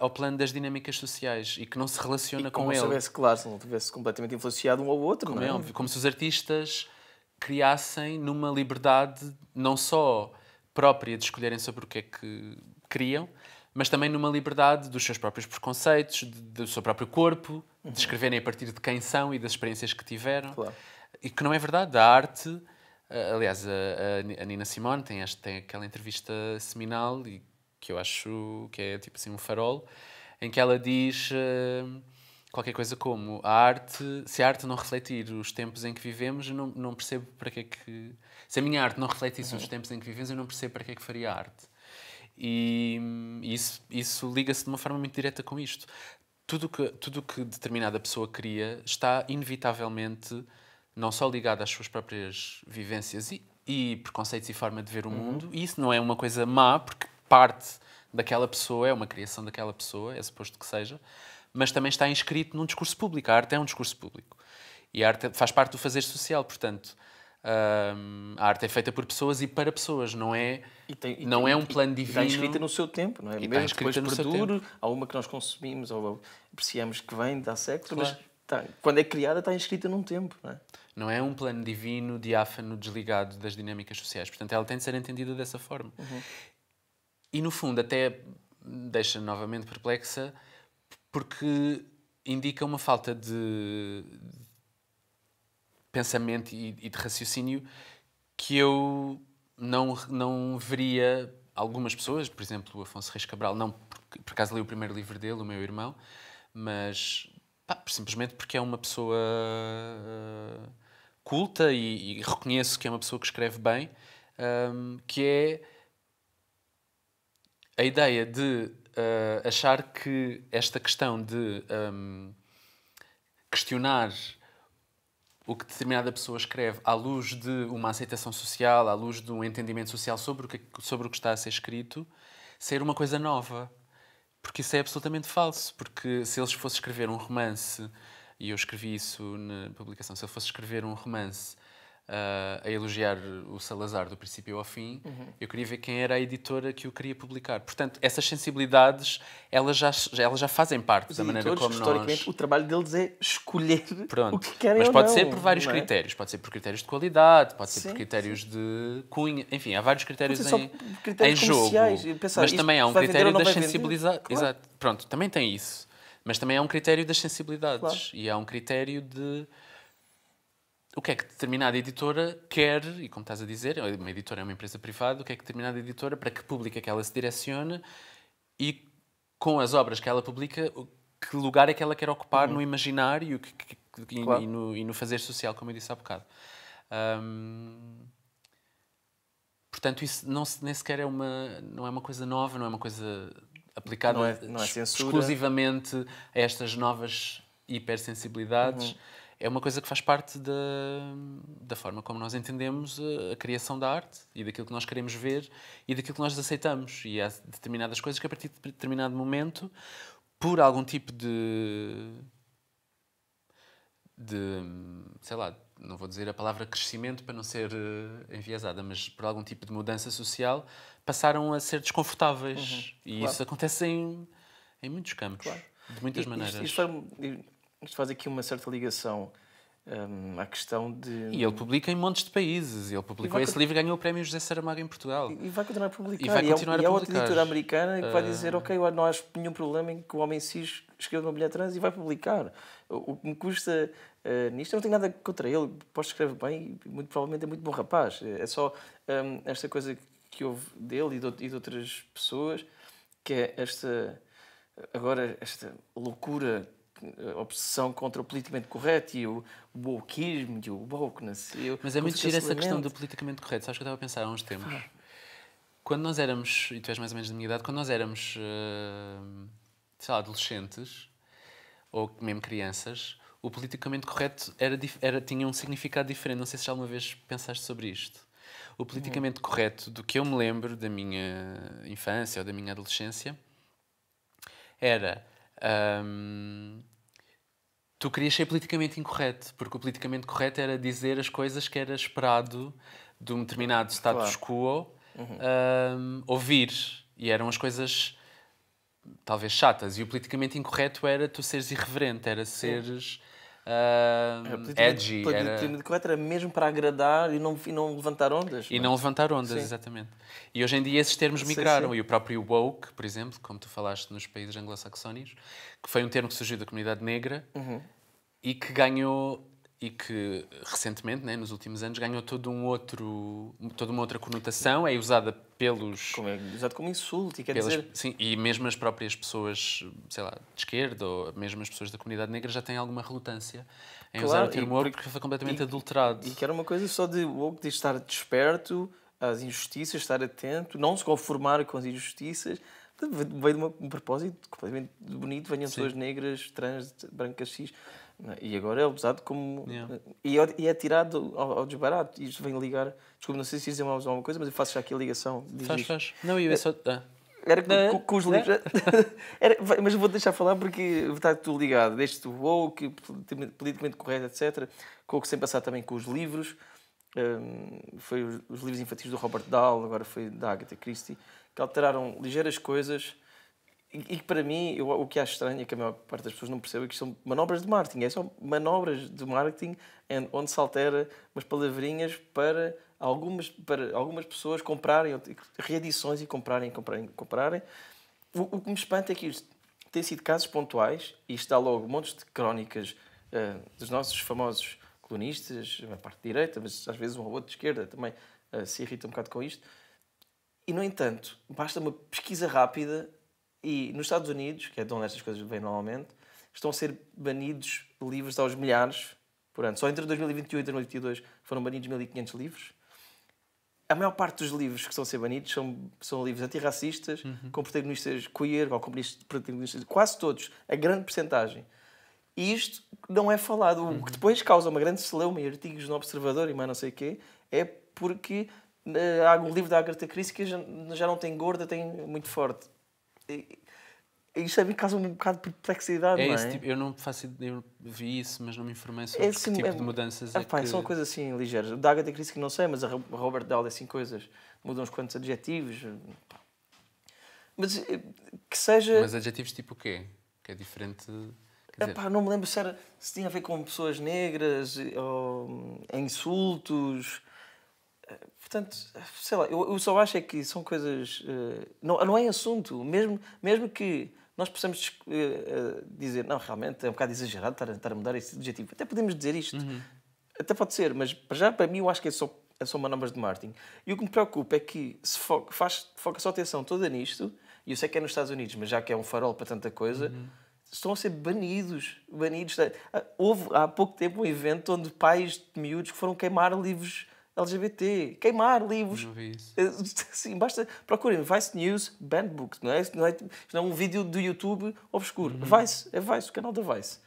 ao plano das dinâmicas sociais e que não se relaciona e com ele. Como se tivesse, claro, se não tivesse completamente influenciado um ao outro, como não é? é? Óbvio, como se os artistas criassem numa liberdade não só própria de escolherem sobre o que é que criam, mas também numa liberdade dos seus próprios preconceitos, de, do seu próprio corpo, de uhum. escreverem a partir de quem são e das experiências que tiveram. Claro. E que não é verdade. A arte. Eh, aliás, a, a Nina Simone tem, este, tem aquela entrevista seminal e que eu acho que é tipo assim um farol, em que ela diz uh, qualquer coisa como a arte, se a arte não refletir os tempos em que vivemos, eu não, não percebo para que é que. Se a minha arte não refletisse uhum. os tempos em que vivemos, eu não percebo para que é que faria arte. E, isso, isso liga-se de uma forma muito direta com isto. Tudo que, tudo que determinada pessoa cria está inevitavelmente não só ligado às suas próprias vivências e, e preconceitos e forma de ver o uhum. mundo. E isso não é uma coisa má, porque parte daquela pessoa, é uma criação daquela pessoa, é suposto que seja, mas também está inscrito num discurso público. A arte é um discurso público. E a arte é, faz parte do fazer social, portanto, hum, a arte é feita por pessoas e para pessoas, não é, e tem, e não tem, é um plano divino. está inscrita no seu tempo, não é? E Mesmo está que depois há uma que nós consumimos ou apreciamos que vem de há séculos, claro. mas está, quando é criada está inscrita num tempo, não é? Não é um plano divino, diáfano, desligado das dinâmicas sociais. Portanto, ela tem de ser entendida dessa forma. Uhum. E, no fundo, até deixa novamente perplexa, porque indica uma falta de pensamento e, de raciocínio que eu não, não veria algumas pessoas, por exemplo, o Afonso Reis Cabral, não por, por acaso li o primeiro livro dele, o meu irmão, mas pá, simplesmente porque é uma pessoa uh, culta e, e, reconheço que é uma pessoa que escreve bem, um, que é a ideia de uh, achar que esta questão de um, questionar o que determinada pessoa escreve à luz de uma aceitação social, à luz de um entendimento social sobre o que, sobre o que está a ser escrito, ser uma coisa nova. Porque isso é absolutamente falso. Porque se eles fossem escrever um romance e eu escrevi isso na publicação. Se eu fosse escrever um romance uh, a elogiar o Salazar do princípio ao fim, uhum. eu queria ver quem era a editora que o queria publicar. Portanto, essas sensibilidades, elas já, elas já fazem parte Os da maneira como historicamente, nós... o trabalho deles é escolher Pronto. o que querem Mas pode não, ser por vários é? critérios. Pode ser por critérios de qualidade, pode sim, ser por critérios sim. de cunha... Enfim, há vários critérios em, critérios em jogo. Pensar, mas também há um critério de sensibilizar Claro. Exato. Pronto, também tem isso. Mas também é um critério das sensibilidades claro. e é um critério de o que é que determinada editora quer, e como estás a dizer, uma editora é uma empresa privada, o que é que determinada editora, para que público é que ela se direciona e com as obras que ela publica, que lugar é que ela quer ocupar uhum. no imaginário que, que, que, claro. e, no, e, no, fazer social, como eu disse há bocado. portanto, isso não, nem sequer é uma, não é uma coisa nova, não é uma coisa aplicada não é, não é exclusivamente a estas novas hipersensibilidades. Uhum. É uma coisa que faz parte da, da forma como nós entendemos a, eh, a criação da arte e daquilo que nós queremos ver e daquilo que nós aceitamos. E há determinadas coisas que, a partir de determinado momento, por algum tipo de. de. sei lá, não vou dizer a palavra crescimento para não ser eh, enviesada, mas por algum tipo de mudança social, passaram a ser desconfortáveis. Uhum, e claro. isso acontece em, em muitos campos, claro. de muitas e, maneiras. Isto, isto, isto, faz aqui uma certa ligação hum, à questão de. E ele publica em montes de países. Ele publicou esse livro e ganhou o prémio José Saramago em Portugal. E vai continuar a publicar. E vai continuar e é, a é publicar. E há outra editora americana que vai ah. dizer: Ok, não há nenhum problema em que o homem cis escreva uma mulher trans e vai publicar. O, que me custa uh, nisto, eu não tenho nada contra ele, posso escrever bem e muito provavelmente é muito bom rapaz. É só um, esta coisa que que houve dele e de, e de outras pessoas, que é esta agora esta loucura eh, obsessão contra o politicamente correto e o wokeismo e o wokeness. E Mas é muito giro essa questão do politicamente correto. Sabes que eu estava a pensar há uns tempos. Ah. Quando nós éramos, e tu és mais ou menos da minha idade, quando nós éramos, uh, sei lá, adolescentes ou mesmo crianças, o politicamente correto era, era, tinha um significado diferente. Não sei se já alguma vez pensaste sobre isto. O politicamente correto, do que eu me lembro da minha infância ou da minha adolescência, era. Hum, tu querias ser politicamente incorreto, porque o politicamente correto era dizer as coisas que era esperado de um determinado status claro. quo uhum. um, ouvir. E eram as coisas talvez chatas. E o politicamente incorreto era tu seres irreverente, era seres Uh, edgy. Platitude era mesmo para agradar e não, e não levantar ondas. E mas... É? não levantar ondas, sim. exatamente. E hoje em dia esses termos migraram. Sim, sim. E o próprio woke, por exemplo, como tu falaste nos países anglo-saxónios, que foi um termo que surgiu da comunidade negra uhum. e que ganhou e que recentemente, né, nos últimos anos, ganhou todo um outro, toda uma outra conotação, é usada pelos... Como é, usado como insulto, e quer pelas, dizer... Sim, e mesmo as próprias pessoas, sei lá, de esquerda, ou mesmo as pessoas da comunidade negra já têm alguma relutância em claro, usar o termo woke, porque foi completamente e, adulterado. E que era uma coisa só de woke, de estar desperto às injustiças, estar atento, não se conformar com as injustiças, veio de um propósito completamente bonito, venham pessoas negras, trans, brancas, cis e agora é usado como. Yeah. É, e, é tirado ao, ao desbarato. E isto vem ligar. Desculpa, não sei se dizem mais alguma coisa, mas eu faço já aqui a ligação. Faz, isto. faz. Não, eu é só. Ah. Era com, não, com, com os não. É? livros. [laughs] [laughs] Era, mas vou deixar falar porque está tudo ligado. Deste woke, politicamente correto, etc. Com o que sem passar também com os livros. Um, foi os, os livros infantis do Robert Dahl, agora foi da Agatha Christie, que alteraram ligeiras coisas e, que para mim, eu, o que acho estranho é que a maior parte das pessoas não percebe é que são manobras de marketing. É só manobras de marketing onde se altera umas palavrinhas para algumas, para algumas pessoas comprarem, reedições e comprarem, comprarem, comprarem. O, o que me espanta é que isto tem sido casos pontuais e isto dá logo um monte de crónicas uh, dos nossos famosos colunistas, a parte direita, mas às vezes um ou outro de esquerda também uh, se irrita um bocado com isto. E, no entanto, basta uma pesquisa rápida e nos Estados Unidos, que é de onde estas coisas vêm normalmente, estão a ser banidos livros aos milhares por ano. Só entre 2021 e 2022 foram banidos 1.500 livros. A maior parte dos livros que estão a ser banidos são, são livros antirracistas, uhum. com protagonistas queer ou com protagonistas. Quase todos, a grande percentagem. E isto não é falado. Uhum. O que uhum. depois causa uma grande celeuma e artigos no Observador e mais não sei o quê, é porque eh, há um livro da Agatha Christie que já, já não tem gorda, tem muito forte isto a mim causa um bocado de perplexidade, é não é? Tipo, eu não faço eu vi isso, mas não me informei sobre esse que tipo é, de mudanças é, é pá, é que... São coisas assim ligeiras. O Daga é que disse que não sei, mas a Robert Dahl é assim coisas. Mudam uns quantos adjetivos. Hum, mas eh, que seja... Mas adjetivos tipo o quê? Que é diferente... Dizer... não me lembro se, era, se tinha a ver com pessoas negras eh, ou hum, insultos Portanto, sei lá, eu, eu só acho é que são coisas. Uh, não, não é assunto. Mesmo, mesmo que nós possamos uh, dizer, não, realmente é um bocado exagerado estar, estar a mudar esse objetivo. Até podemos dizer isto. Uhum. Até pode ser, mas para já, para mim, eu acho que é só, é só manobras de marketing. E o que me preocupa é que se foca, faz, foca a sua atenção toda nisto, e eu sei que é nos Estados Unidos, mas já que é um farol para tanta coisa. Uhum estão a ser banidos. banidos. Houve há pouco tempo um evento onde pais de miúdos foram queimar livros LGBT, queimar livros. vi isso. Eh, [laughs] sim, basta. Procurem Vice News Band Books, não é? Isto não é, não é um vídeo do YouTube obscuro. Uhum. Vice, é Vice, o canal da Vice.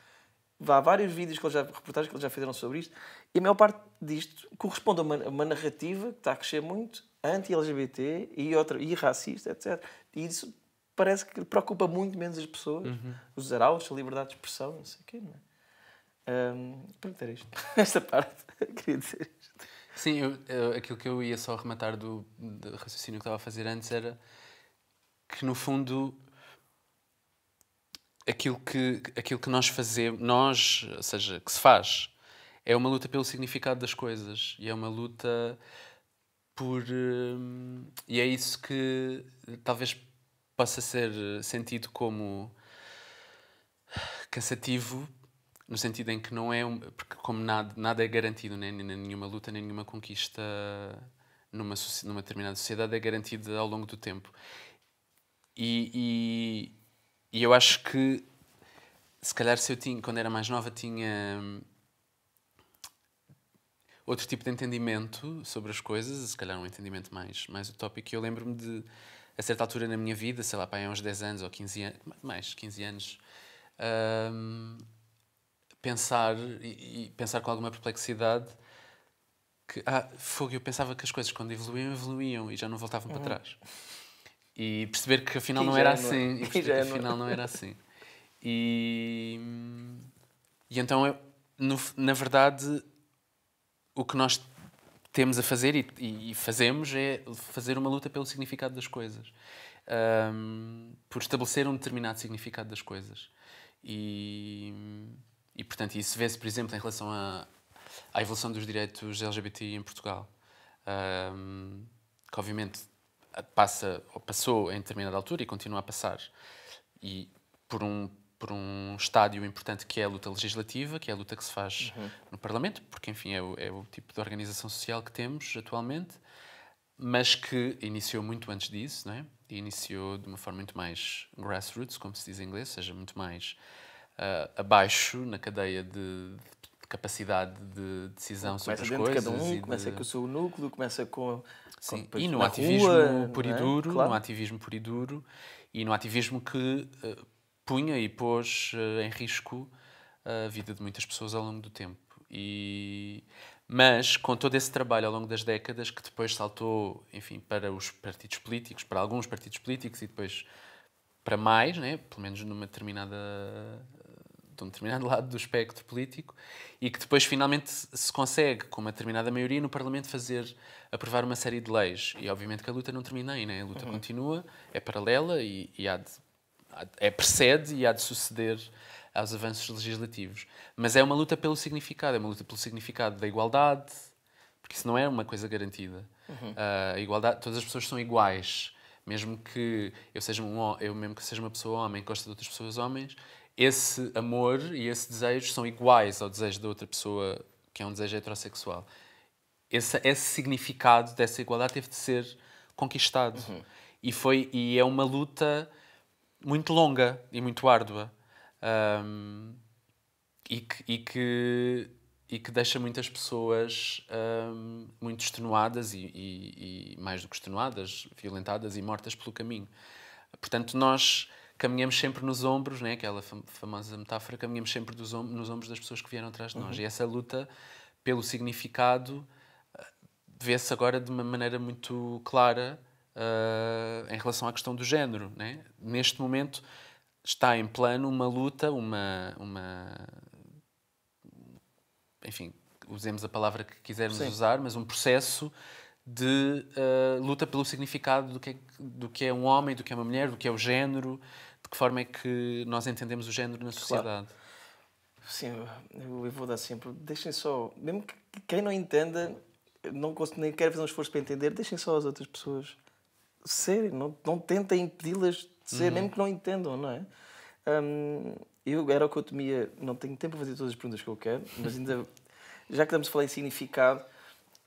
Há vários vídeos, que já, reportagens que eles já fizeram sobre isto, e a maior parte disto corresponde a uma, uma narrativa que está a crescer muito anti-LGBT e, outra, e racista, etc. E isso parece que preocupa muito menos as pessoas, uhum. os arautos, a liberdade de expressão, não sei o quê, não é? Um, pronto, isto. [laughs] Esta parte, [laughs] queria dizer isto. Sim, eu, eu, aquilo que eu ia só arrematar do, do raciocínio que estava a fazer antes era que, no fundo, aquilo que, aquilo que nós fazemos, nós, ou seja, que se faz, é uma luta pelo significado das coisas e é uma luta por. Hum, e é isso que talvez possa ser sentido como cansativo no sentido em que não é um, porque como nada nada é garantido né, nem, nenhuma luta nem nenhuma conquista numa numa determinada sociedade é garantida ao longo do tempo e, e, e eu acho que se calhar se eu tinha quando era mais nova tinha hum, outro tipo de entendimento sobre as coisas, se calhar um entendimento mais, mais utópico. Eu lembro-me de, a certa altura na minha vida, sei lá, pá, é uns 10 anos ou 15 anos, mais, 15 anos, pensar e, e pensar com alguma perplexidade que ah, fogo, eu pensava que as coisas quando evoluíam, evoluíam e já não voltavam uhum. para trás. E perceber que afinal não era é assim. E [laughs] perceber que é afinal não era [laughs] assim. E, e então, eu, no, na verdade, o que nós temos a fazer e, e, fazemos é fazer uma luta pelo significado das coisas. Um, por estabelecer um determinado significado das coisas. E e, portanto, isso vê-se, por exemplo, em relação à, à evolução dos direitos LGBT em Portugal, um, que obviamente passa, ou passou em determinada altura e continua a passar, e por um, por um estádio importante que é a luta legislativa, que é a luta que se faz uhum. no Parlamento, porque, enfim, é o, é o tipo de organização social que temos atualmente, mas que iniciou muito antes disso, não é? E iniciou de uma forma muito mais grassroots, como se diz em inglês, ou seja, muito mais uh, abaixo na cadeia de, de capacidade de decisão começa sobre as coisas. Começa de cada um, começa com o seu núcleo, começa com... Sim, com, e no ativismo rua, é? puro é? e duro, claro. no ativismo puro e duro, e no ativismo que uh, punha e pôs uh, em risco a vida de muitas pessoas ao longo do tempo. E mas com todo esse trabalho ao longo das décadas que depois saltou, enfim, para os partidos políticos, para alguns partidos políticos e depois para mais, né? pelo menos numa determinada de um determinado lado do espectro político e que depois finalmente se consegue, com uma determinada maioria no Parlamento, fazer aprovar uma série de leis. E obviamente que a luta não termina aí, né? a luta uhum. continua, é paralela e, e há de, é, precede e há de suceder aos avanços legislativos. Mas é uma luta pelo significado, é uma luta pelo significado da igualdade, porque isso não é uma coisa garantida. Uhum. Uh, a igualdade, todas as pessoas são iguais mesmo que eu seja um eu mesmo que seja uma pessoa homem que gosta de outras pessoas homens esse amor e esse desejo são iguais ao desejo da outra pessoa, que é um desejo heterossexual. Esse, esse significado dessa igualdade teve de ser conquistado. Uhum. E, foi, e é uma luta muito longa e muito árdua. Um, e, que, e, que, e que deixa muitas pessoas um, muito extenuadas e, e, e, mais do que extenuadas, violentadas e mortas pelo caminho. Portanto, nós caminhamos sempre nos ombros, né? aquela famosa metáfora, caminhamos sempre om nos ombros das pessoas que vieram atrás de nós. Uhum. E essa luta pelo significado eh, vê-se agora de uma maneira muito clara uh, em relação à questão do género. Né? Neste momento está em plano uma luta, uma, uma enfim, usemos a palavra que quisermos Sim. usar, mas um processo de uh, luta pelo significado do que, é, do que é um homem, do que é uma mulher, do que é o género, que forma é que nós entendemos o género na sociedade? Claro. Sim, eu vou dar sempre. Deixem só. Mesmo que quem não entenda, não nem quer fazer um esforço para entender, deixem só as outras pessoas serem Não, não tentem impedi-las de ser, uhum. mesmo que não entendam, não é? Um, eu era o que eu temia. Não tenho tempo para fazer todas as perguntas que eu quero, mas ainda. [laughs] já que estamos a falar em significado,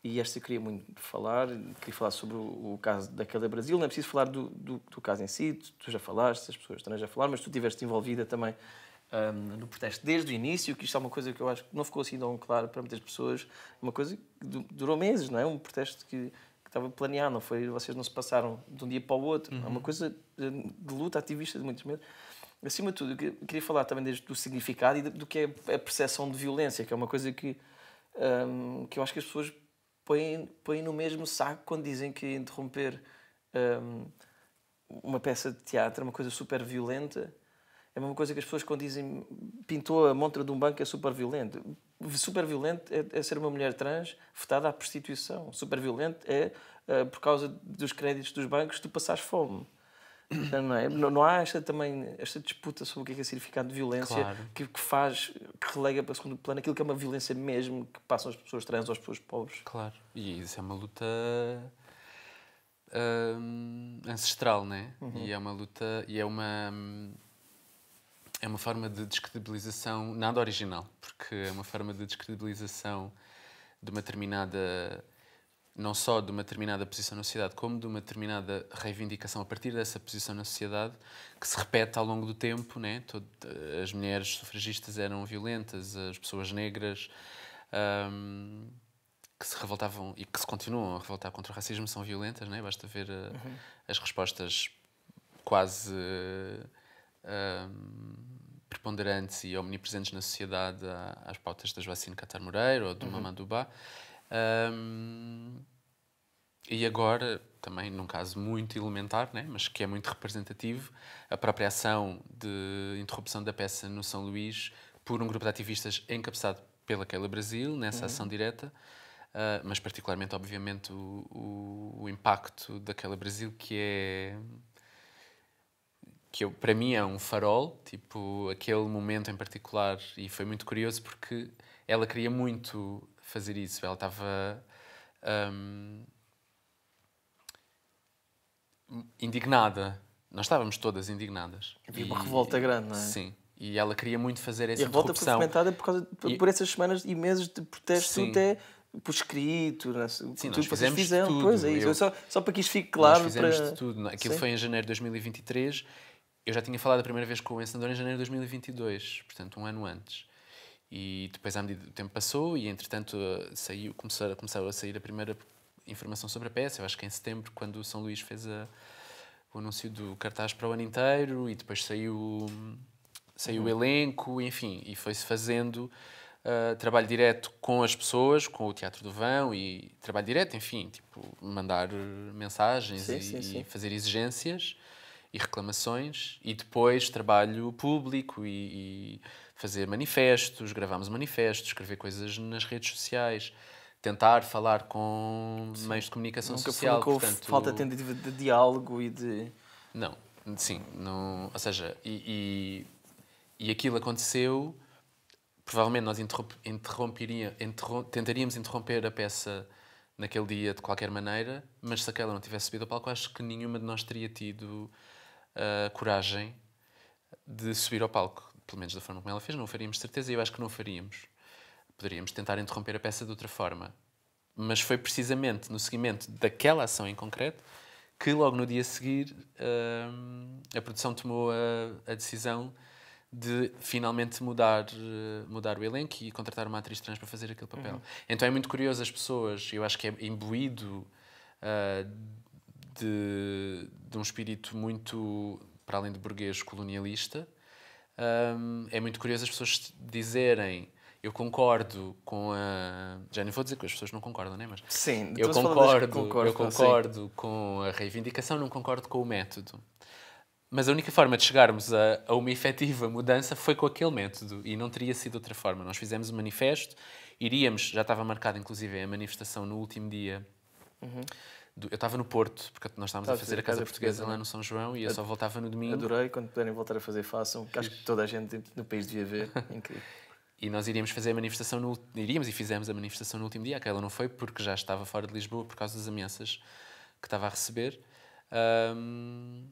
e esta eu queria muito falar, queria falar sobre o, o caso daquele Brasil, não é preciso falar do, do, do, caso em si, tu já falaste, as pessoas também já falaram, mas tu estiveste envolvida também um, no protesto desde o início, que isto é uma coisa que eu acho que não ficou assim tão claro para muitas pessoas, uma coisa que durou meses, não é? Um protesto que, que estava planeado, não foi, vocês não se passaram de um dia para o outro, uhum. é uma uhum. coisa de luta ativista de muitos meses. Acima de tudo, eu queria falar também desde do significado e do que é a percepção de violência, que é uma coisa que, um, que eu acho que as pessoas põem, põem no mesmo saco quando dizem que interromper um, uma peça de teatro é uma coisa super violenta. É a mesma coisa que as pessoas quando dizem pintou a montra de um banco é super violento. Super violento é, é ser uma mulher trans votada à prostituição. Super violento é, uh, por causa dos créditos dos bancos, tu passares fome. Então, não, é? não, não, há esta, também, esta disputa sobre o que é, que é significado de violência claro. que, que, faz, que relega para o segundo plano aquilo que é uma violência mesmo que passam as pessoas trans ou as pessoas pobres. Claro, e isso é uma luta hum, ancestral, né? Uhum. E é uma luta, e é uma. Hum, é uma forma de descredibilização nada original, porque é uma forma de descredibilização de uma determinada não só de uma determinada posição na sociedade, como de uma determinada reivindicação a partir dessa posição na sociedade, que se repete ao longo do tempo. Né? Eh, as mulheres sufragistas eram violentas, as pessoas negras um, que se revoltavam e que se continuam a revoltar contra o racismo são violentas, né? basta ver eh, uhum. as respostas quase um, preponderantes e omnipresentes na sociedade às pautas das vacinas Catar Moreira ou do uhum. Mamadubá. Um, e agora, também num caso muito elementar, né, mas que é muito representativo, a própria ação de interrupção da peça no São Luís por um grupo de ativistas encabeçado pela Keila Brasil, nessa uhum. ação direta, uh, mas particularmente, obviamente, o, o, o impacto da Keila Brasil, que é que eu, para mim é um farol, tipo, aquele momento em particular, e foi muito curioso porque ela queria muito fazer isso. Ela estava um, indignada. Nós estávamos todas indignadas. Havia uma revolta grande, não é? Sim. E ela queria muito fazer essa e a revolta foi por, causa, por essas semanas e meses de protesto sim. até por escrito, né? Sim, tudo nós fizemos fizeram. tudo. Pois é Eu... Só, só para que isto fique claro. Nós fizemos para... tudo. É? Aquilo sim. foi em janeiro de 2023. Eu já tinha falado a primeira vez com o encenador em janeiro de 2022, portanto, um ano antes. E depois, à medida do tempo passou, e entretanto eh, saiu, começou, começou a sair a primeira informação sobre a peça, eu acho que em setembro, quando o São Luís fez a, eh, o anúncio do cartaz para o ano inteiro, e depois saiu, saiu uhum. o elenco, enfim, e foi-se fazendo uh, trabalho direto com as pessoas, com o Teatro do Vão, e trabalho direto, enfim, tipo, mandar mensagens sim, e, sim, sim. e fazer exigências e reclamações, e depois trabalho público e, e fazer manifestos, gravamos manifestos, escrever coisas nas redes sociais, tentar falar com Sim. meios de comunicação Nunca social. Portanto, falta tentativa de diálogo e de. Não, Sim, não, ou seja, e, e, e, aquilo aconteceu. Provavelmente nós interromperia, interrom, tentaríamos interromper a peça naquele dia de qualquer maneira, mas se aquela não tivesse subido ao palco, acho que nenhuma de nós teria tido a uh, coragem de subir ao palco pelo menos da forma como ela fez, não o faríamos de certeza, e eu acho que não o faríamos. Poderíamos tentar interromper a peça de outra forma. Mas foi precisamente no seguimento daquela ação em concreto que, logo no dia a seguir, hum, a produção tomou a, decisão de finalmente mudar, eh, mudar o elenco e contratar uma atriz trans para fazer aquele papel. Uhum. Então é muito curioso as pessoas, eu acho que é imbuído ah, de, de um espírito muito, para além de burguês, colonialista um, é muito curioso as pessoas dizerem eu concordo com a. Já nem vou dizer que as pessoas não concordam, né? Mas. Sim, eu concordo, concordo, eu concordo sim. com a reivindicação, não concordo com o método. Mas a única forma de chegarmos a, a, uma efetiva mudança foi com aquele método e não teria sido outra forma. Nós fizemos um manifesto, iríamos, já estava marcada inclusive a manifestação no último dia. Uhum do, eu estava no Porto, porque nós estávamos a fazer a Casa, casa Portuguesa, portuguesa lá né? no São João e eu, eu só voltava no domingo. Adorei, quando puderem voltar a fazer, façam, que acho que toda a gente no país devia ver. [laughs] Incrível. e nós iríamos fazer a manifestação, no, iríamos e fizemos a manifestação no último dia. Aquela não foi porque já estava fora de Lisboa por causa das ameaças que estava a receber. Um,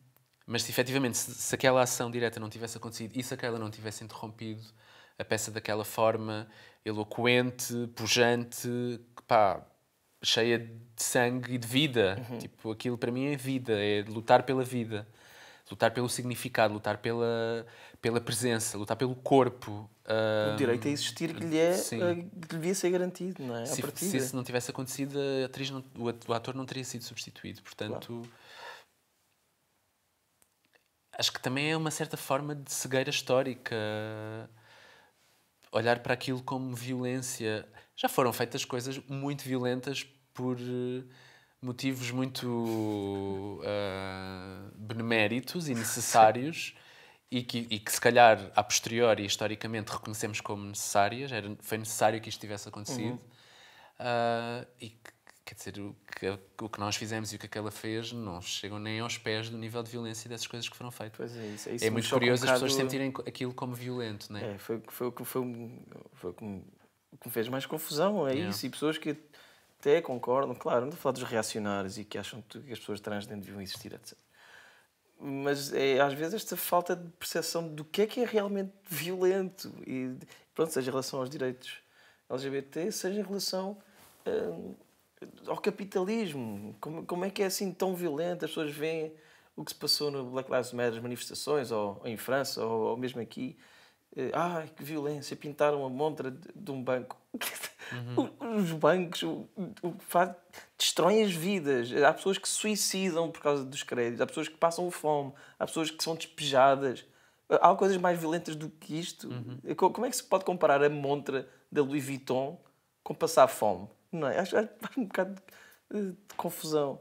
mas se, efetivamente, se, se, aquela ação direta não tivesse acontecido e se aquela não tivesse interrompido a peça daquela forma eloquente, pujante, pá, cheia de sangue e de vida. Uhum. Tipo, aquilo para mim é vida, é lutar pela vida, lutar pelo significado, lutar pela, pela presença, lutar pelo corpo. Um, o direito a existir que lhe, é, eh, que devia ser garantido, não é? Se, se, isso não tivesse acontecido, a atriz não, o ator não teria sido substituído. Portanto. Claro. Acho que também é uma certa forma de cegueira histórica olhar para aquilo como violência. Já foram feitas coisas muito violentas por eh, motivos muito uh, beneméritos e necessários e que, e que, se calhar, a posteriori, historicamente, reconhecemos como necessárias. Era, foi necessário que isto tivesse acontecido. Uhum. Uh, e que, quer dizer, o que, o que nós fizemos e o que aquela fez não chegam nem aos pés do nível de violência dessas coisas que foram feitas. Pois é, isso, é, isso é muito curioso um as pessoas sentirem aquilo como violento, não né? é? foi, foi, foi, foi, foi, o que me fez mais confusão, é yeah. isso. E pessoas que até concordo claro, não estou a falar dos reacionários e que acham que as pessoas trans nem deviam existir, etc. Mas é às vezes esta falta de percepção do que é que é realmente violento, e pronto, seja em relação aos direitos LGBT, seja em relação hum, ao capitalismo. Como, como é que é assim tão violento? As pessoas veem o que se passou no Black Lives Matter, as manifestações, ou, ou em França, ou, ou mesmo aqui. Eh, ai que violência, pintaram a montra de, de um banco. Uhum. [laughs] Os bancos o, o, faz, destroem as vidas. Eh, há pessoas que se suicidam por causa dos créditos, há pessoas que passam fome, há pessoas que são despejadas. Eh, há coisas mais violentas do que isto. Uhum. Como é que se pode comparar a montra da Louis Vuitton com passar fome? Não é? Acho, acho, acho um bocado de, de confusão.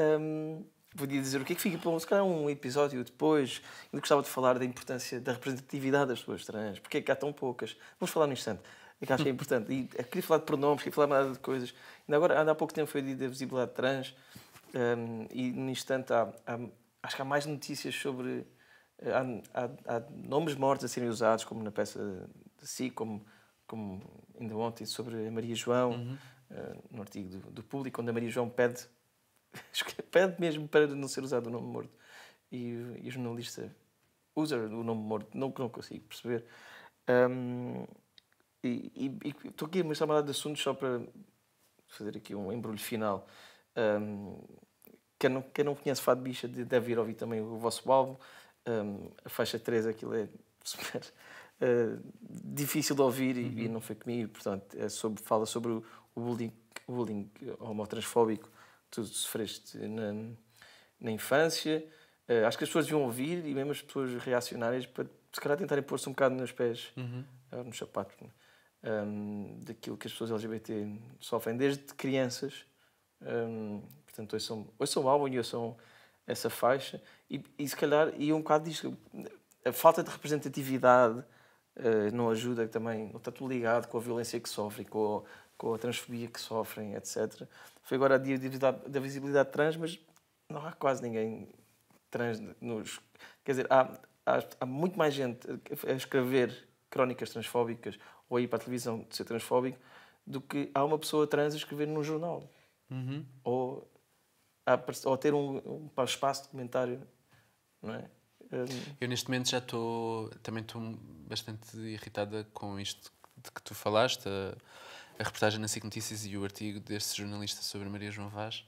Um, podia dizer o que é que fica para se calhar um episódio depois. Ainda gostava de falar da importância da representatividade das pessoas trans, porque é que há tão poucas. Vamos falar no instante, é que acho que é importante. E eh, queria falar de pronomes, queria falar de coisas. Ainda agora, ainda há pouco tempo foi dita a visibilidade trans, um, ehm, e no instante há, há, acho que há mais notícias sobre. Eh, há, há, há nomes mortos a serem usados, como na peça de si, como, como ainda ontem, sobre a Maria João, uhum. uh, no artigo do, do Público, onde a Maria João pede [laughs] pede mesmo para não ser usado o nome morto. E, e o jornalista usa o nome morto, não, não consigo perceber. Um, e estou aqui a mostrar uma data de assuntos só para fazer aqui um embrulho final. Um, quem, não, quem não conhece Fado Bicha deve ir ouvir também o vosso álbum. Um, a faixa 3, aquilo é [laughs] super uh, difícil de ouvir e, uhum. e, não foi comigo. Portanto, é sobre, fala sobre o, o bullying, bullying homotransfóbico tu sofreste na, na infância. Uh, acho que as pessoas deviam ouvir e mesmo as pessoas reacionárias para se calhar tentarem pôr-se um bocado nos pés, uhum. Eh, nos sapatos, um, ehm, daquilo que as pessoas LGBT sofrem desde crianças. Um, ehm, portanto, ou são o álbum e são essa faixa. E, e se calhar, e um bocado disto, a falta de representatividade uh, não ajuda também, não está tudo ligado com a violência que sofre, com com a transfobia que sofrem, etc. Foi agora a dia da visibilidade trans, mas não há quase ninguém trans nos. Quer dizer, há, há, há muito mais gente a escrever crónicas transfóbicas ou a ir para a televisão de ser transfóbico do que há uma pessoa trans a escrever num jornal. Uhum. Ou, a, ou ter um, um espaço de comentário, não é? Hum. Eu neste momento já estou também estou bastante irritada com isto de que tu falaste, a reportagem na SIC Notícias e o artigo deste jornalista sobre Maria João Vaz.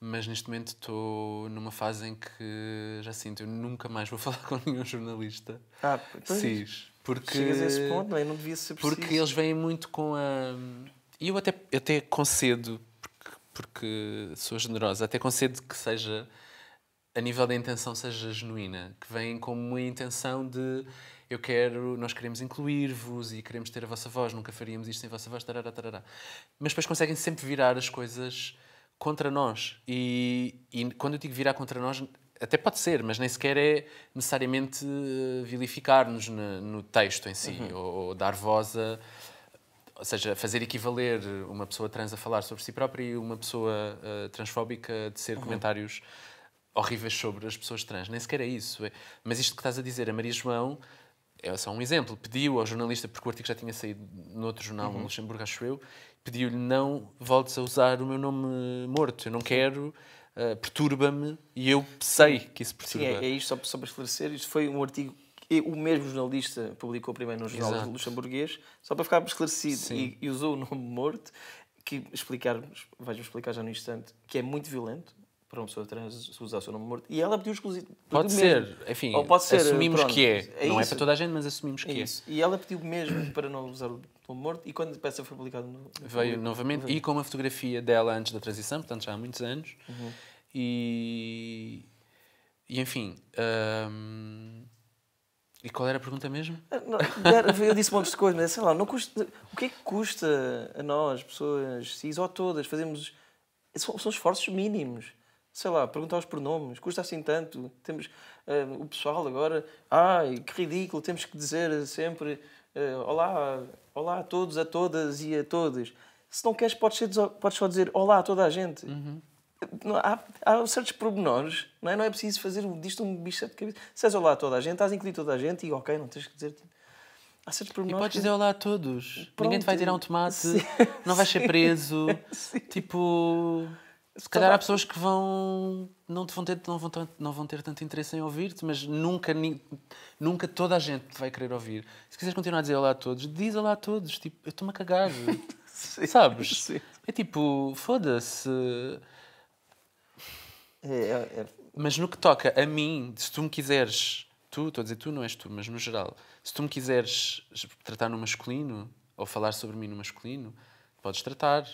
Mas neste momento estou numa fase em que já sinto, eu nunca mais vou [laughs] falar com nenhum jornalista. Ah, pois. Cis, porque, Chegas a esse ponto, não, é? não devia ser preciso. Porque eles vêm muito com a. E eu até, eu até concedo, porque, porque sou generosa, até concedo que seja, a nível da intenção, seja genuína. Que vêm com uma intenção de eu quero, nós queremos incluir-vos e queremos ter a vossa voz, nunca faríamos isto sem a vossa voz, tarará, tarará. Mas depois conseguem sempre virar as coisas contra nós. E, e quando eu digo virar contra nós, até pode ser, mas nem sequer é necessariamente eh, vilificar-nos no, no, texto em si, uhum. ou, ou, dar voz a. Ou seja, fazer equivaler uma pessoa trans a falar sobre si própria e uma pessoa uh, transfóbica de ser uhum. comentários horríveis sobre as pessoas trans. Nem sequer é isso. É, mas isto que estás a dizer, a Maria João é só um exemplo, pediu ao jornalista, porque o artigo já tinha saído no outro jornal, uhum. no Luxemburgo, acho eu, pediu-lhe não voltes a usar o meu nome morto, eu não quero, uh, perturba-me, e eu sei que isso perturba. Sim, é, é isto, só, só para esclarecer, isto foi um artigo que o mesmo jornalista publicou primeiro no jornal Exato. luxemburguês, só para ficar esclarecido, e, e, usou o nome morto, que explicar vais-me explicar já no instante, que é muito violento, para uma pessoa trans usar o seu nome morto. E ela pediu exclusivo. Pode mesmo. ser, enfim, Ou pode ser, assumimos pronto, que é. é não é isso. é para toda a gente, mas assumimos é que é. Isso. É. E ela pediu mesmo [coughs] para não usar o nome morto e quando a peça foi publicada no, Veio novamente e com uma fotografia dela antes da transição, portanto já há muitos anos. Uhum. E... E enfim... Hum, e qual era a pergunta mesmo? Ah, eu disse um monte de coisas, mas sei lá, não custa, o que é que custa a nós, pessoas cis ou todas, fazermos. São, são esforços mínimos sei lá, perguntar os pronomes, custa assim tanto. Temos uh, o pessoal agora, ai, que ridículo, temos que dizer sempre uh, olá, olá a todos, a todas e a todas. Se não queres, podes, ser, podes só dizer olá a toda a gente. Uhum. Há, há, certos pormenores, não é? Não é preciso fazer disto um bicho de cabeça. Se és olá a toda a gente, estás a incluir toda a gente e ok, não tens que dizer. Tipo, há certos pormenores. E podes dizer olá a todos. Pronto. Ninguém te vai tirar um tomate, [laughs] Sim. não vais ser preso. Sim. Tipo se calhar há pessoas que vão não te vão ter não vão, tanto, não vão ter tanto interesse em ouvir-te mas nunca nunca toda a gente vai querer ouvir se quiseres continuar a dizer olá a todos diz olá a todos tipo eu estou-me a cagar [laughs] sim, sabes sim. é tipo foda-se é, é, é. mas no que toca a mim se tu me quiseres tu estou a dizer tu não és tu mas no geral se tu me quiseres tratar no masculino ou falar sobre mim no masculino podes tratar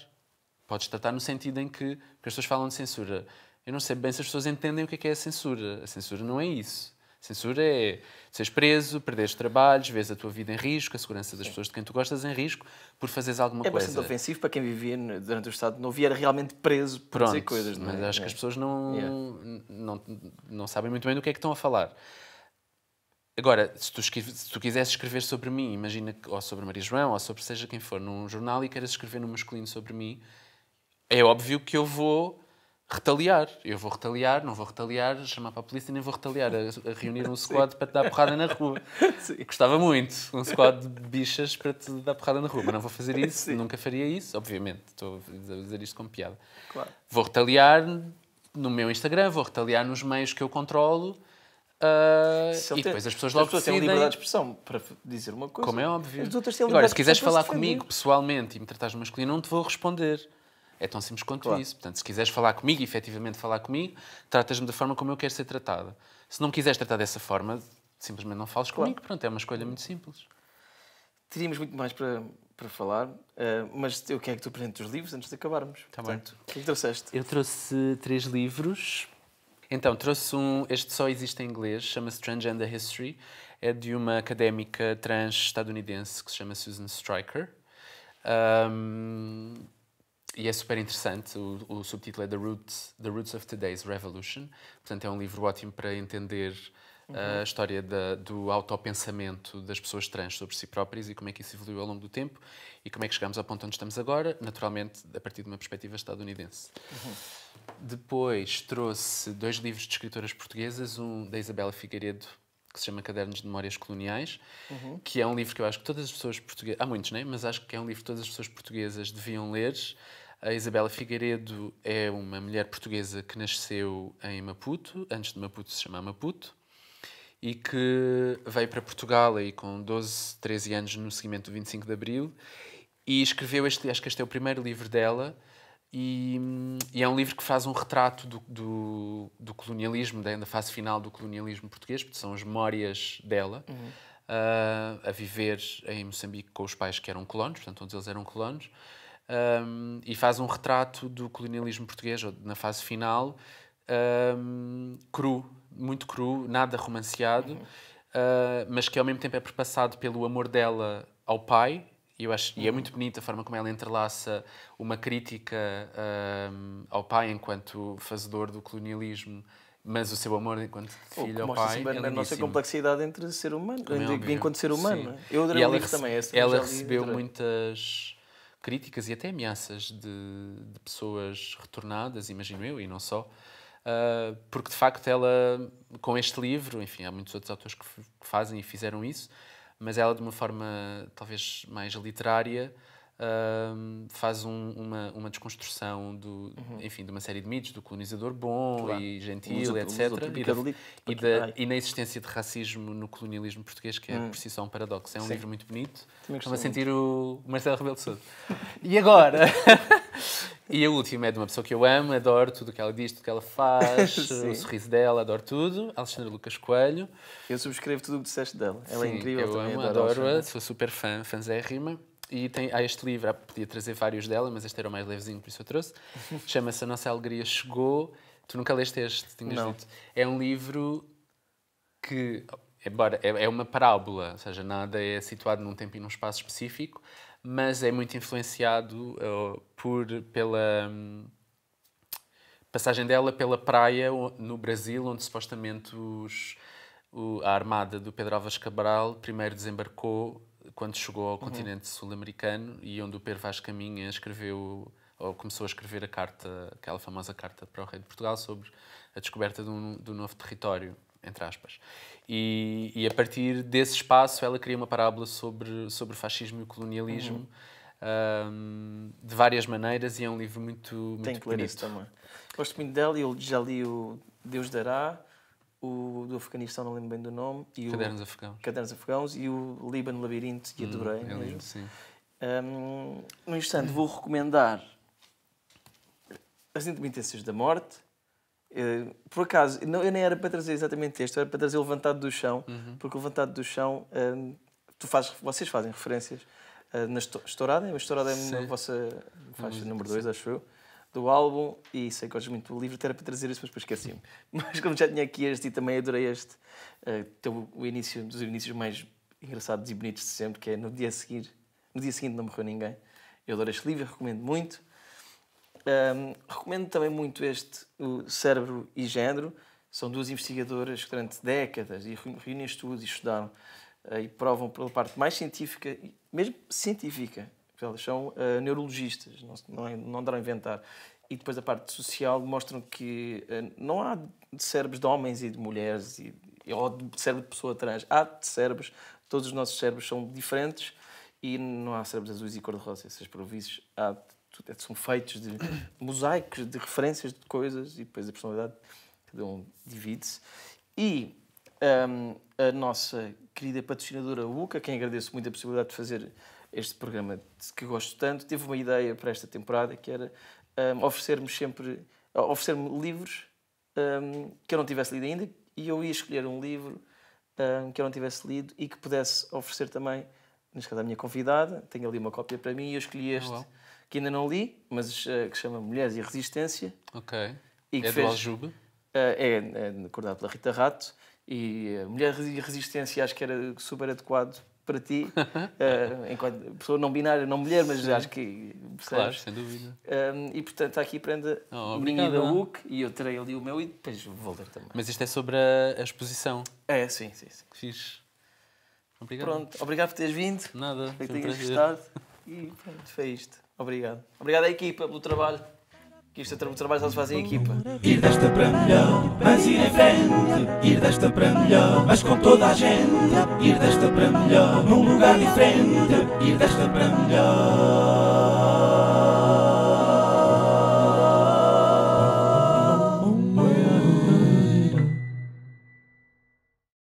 Podes tratar no sentido em que, as pessoas falam de censura. Eu não sei bem se as pessoas entendem o que é, que é a censura. A censura não é isso. A censura é seres preso, perderes trabalhos, vês a tua vida em risco, a segurança das Sim. pessoas de quem tu gostas em risco, por fazeres alguma coisa. É bastante ofensivo para quem vivia durante o Estado, não via realmente preso por Pronto, dizer coisas. Não é? Mas acho é. que as é. pessoas não, yeah. não, não sabem muito bem do que é que estão a falar. Agora, se tu, se tu quisesse escrever sobre mim, imagina, ou sobre Maria João, ou sobre seja quem for, num jornal e queiras escrever no masculino sobre mim, é óbvio que eu vou retaliar. Eu vou retaliar, não vou retaliar, chamar para a polícia, nem vou retaliar. A, a reunir um [laughs] squad para te dar porrada na rua. Sim. Gostava muito, um squad de bichas para te dar porrada na rua, mas não vou fazer [laughs] isso, Sim. nunca faria isso, obviamente. Estou a dizer isto como piada. Claro. Vou retaliar no meu Instagram, vou retaliar nos meios que eu controlo. Uh, e tem, depois as pessoas logo pessoas têm liberdade de expressão para dizer uma coisa. Como é óbvio. As outras têm Agora, se quiseres falar comigo pessoalmente e me tratares de masculino, não te vou responder. É tão simples quanto claro. isso. Portanto, se quiseres falar comigo, efetivamente falar comigo, tratas-me da forma como eu quero ser tratada. Se não quiseres tratar dessa forma, simplesmente não fales claro. comigo. Pronto, é uma escolha muito simples. Teríamos muito mais para, para falar, uh, mas eu quero que tu apresentes os livros antes de acabarmos. Tá Portanto, bem. o que, é que trouxeste? Eu trouxe três livros. Então, trouxe um, este só existe em inglês, chama-se Transgender History. É de uma académica trans estadunidense que se chama Susan Stryker. Um, e é super interessante, o, o, subtítulo é The Roots, The Roots of Today's Revolution, portanto é um livro ótimo para entender uh, uhum. a história da, do autopensamento das pessoas trans sobre si próprias e como é que isso evoluiu ao longo do tempo e como é que chegamos ao ponto onde estamos agora, naturalmente a partir de uma perspectiva estadunidense. Uhum. Depois trouxe dois livros de escritoras portuguesas, um da Isabela Figueiredo, que se chama Cadernos de Memórias Coloniais, uhum. que é um livro que eu acho que todas as pessoas portuguesas, há muitos, né? mas acho que é um livro que todas as pessoas portuguesas deviam ler, a Isabela Figueiredo é uma mulher portuguesa que nasceu em Maputo, antes de Maputo se chamar Maputo, e que veio para Portugal aí com 12, 13 anos no seguimento do 25 de Abril e escreveu este, acho que este é o primeiro livro dela, e, e é um livro que faz um retrato do, do, do colonialismo, da, da, fase final do colonialismo português, porque são as memórias dela. Uhum. Uh, a viver em Moçambique com os pais que eram colonos, portanto, todos eles eram colonos, um, e faz um retrato do colonialismo português na fase final, um, cru, muito cru, nada romanceado, uhum. uh, mas que ao mesmo tempo é perpassado pelo amor dela ao pai. E, eu acho, uhum. e é uhum. muito bonita a forma como ela entrelaça uma crítica um, ao pai enquanto fazedor do colonialismo mas o seu amor enquanto filho ao pai é a nossa complexidade entre ser humano, é enquanto ser humano. Sim. Eu adorei ela também. Essa ela recebeu muitas críticas e até ameaças de, de pessoas retornadas, imagino eu, e não só, uh, porque de facto ela, com este livro, enfim, há muitos outros autores que, que fazem e fizeram isso, mas ela de uma forma talvez mais literária um, faz um, uma, uma desconstrução do, uhum. enfim, de uma série de mitos do colonizador bom claro. e gentil, etc. E da, e, da, e, na existência de racismo no colonialismo português, que é hum. por si só um paradoxo. É um Sim. livro muito bonito. Estou-me a sentir o Marcelo Rebelo de Sousa. [laughs] e agora? [laughs] E a última é de uma pessoa que eu amo, adoro tudo o que ela diz, tudo o que ela faz, [laughs] o sorriso dela, adoro tudo. Alexandra Lucas Coelho. Eu subscrevo tudo o que disseste dela. Ela é Sim, é incrível eu também. Amo, adoro-a, adoro sou super fã, Rima e tem, há este livro, podia trazer vários dela, mas este era o mais levezinho, por isso eu trouxe. [laughs] Chama-se A Nossa Alegria Chegou. Tu nunca leste este, tinhas Não. dito. É um livro que, embora é, é uma parábola, ou seja, nada é situado num tempo e num espaço específico, mas é muito influenciado uh, por, pela um, passagem dela pela praia no Brasil, onde supostamente os, o, a armada do Pedro Álvares Cabral primeiro desembarcou quando chegou ao uhum. continente sul-americano e onde o Pedro Vaz Caminha escreveu ou começou a escrever a carta, aquela famosa carta para o rei de Portugal sobre a descoberta de um, de um novo território, entre aspas. E, e, a partir desse espaço ela cria uma parábola sobre, sobre o fascismo e o colonialismo uhum. Um, de várias maneiras e é um livro muito, muito Tem que bonito. ler isso também. Gosto muito dela e eu já li o Deus Dará o do Afeganistão, não lembro bem do nome. E Cadernos o, Afegãos. Cadernos Afegãos e o Líbano Labirinto, que hum, adorei. É lindo, né? sim. Um, no instante, vou recomendar As Intermitências da Morte. Eh, por acaso, não, eu nem era para trazer exatamente este, era para trazer o Levantado do Chão, uhum. porque o Levantado do Chão, um, tu fazes, vocês fazem referências uh, na Estourada, a Estourada é a é vossa faixa número 2, acho eu do álbum e sei que gosto muito do livro, era para trazer isso, mas depois esqueci-me. [laughs] Mas como já tinha aqui este e também adorei este, uh, o início, dos inícios mais engraçados e bonitos de sempre, que é no dia seguinte, no dia seguinte não morreu ninguém. Eu adoro este livro, recomendo muito. Um, recomendo também muito este, o Cérebro e Gênero. São duas investigadoras que durante décadas e reuniram estudos e estudaram uh, e provam pela parte mais científica, mesmo científica, Portanto, tipo, elas são uh, neurologistas, não, não, é, não darão a inventar. E depois a parte social mostram que uh, não há cérebros de homens e de mulheres, e, ou de cérebro de pessoa trans. Há de cérebros, todos os nossos cérebros são diferentes e não há cérebros azuis e cor-de-rosa. Esses provícios há de, é, são feitos de [coughs] mosaicos, de referências de coisas e depois a personalidade cada um divide-se. E um, ehm, a nossa querida patrocinadora UCA, quem agradeço muito a possibilidade de fazer este programa que gosto tanto, teve uma ideia para esta temporada que era um, oferecer-me sempre oferecer-me livros um, que eu não tivesse lido ainda e eu ia escolher um livro um, que eu não tivesse lido e que pudesse oferecer também, neste caso, à minha convidada. Tenho ali uma cópia para mim e eu escolhi oh, este, que ainda não li, mas uh, que chama Mulheres e Resistência. Ok. E que é fez, do Aljube? Uh, é, é, acordado pela Rita Rato. E uh, Mulheres e Resistência acho que era super adequado para ti, uh, [laughs] enquanto pessoa não binária, não mulher, mas Sim. acho que percebes. Claro, sem dúvida. Um, ehm, e portanto, aqui prenda oh, minha da UC e eu terei ali o meu e depois vou ler também. Mas isto é sobre a, a exposição? É, sim, sim. sim. Obrigado. Pronto, obrigado por teres vindo. Nada. Espero que tenhas gostado. E pronto, foi isto. Obrigado. Obrigado à equipa pelo trabalho que isto é tra trabalho só se faz em equipa. Ir desta para melhor, mas ir em frente. Ir desta para melhor, mas com toda a gente. Ir desta para melhor, num lugar diferente. Ir desta para melhor.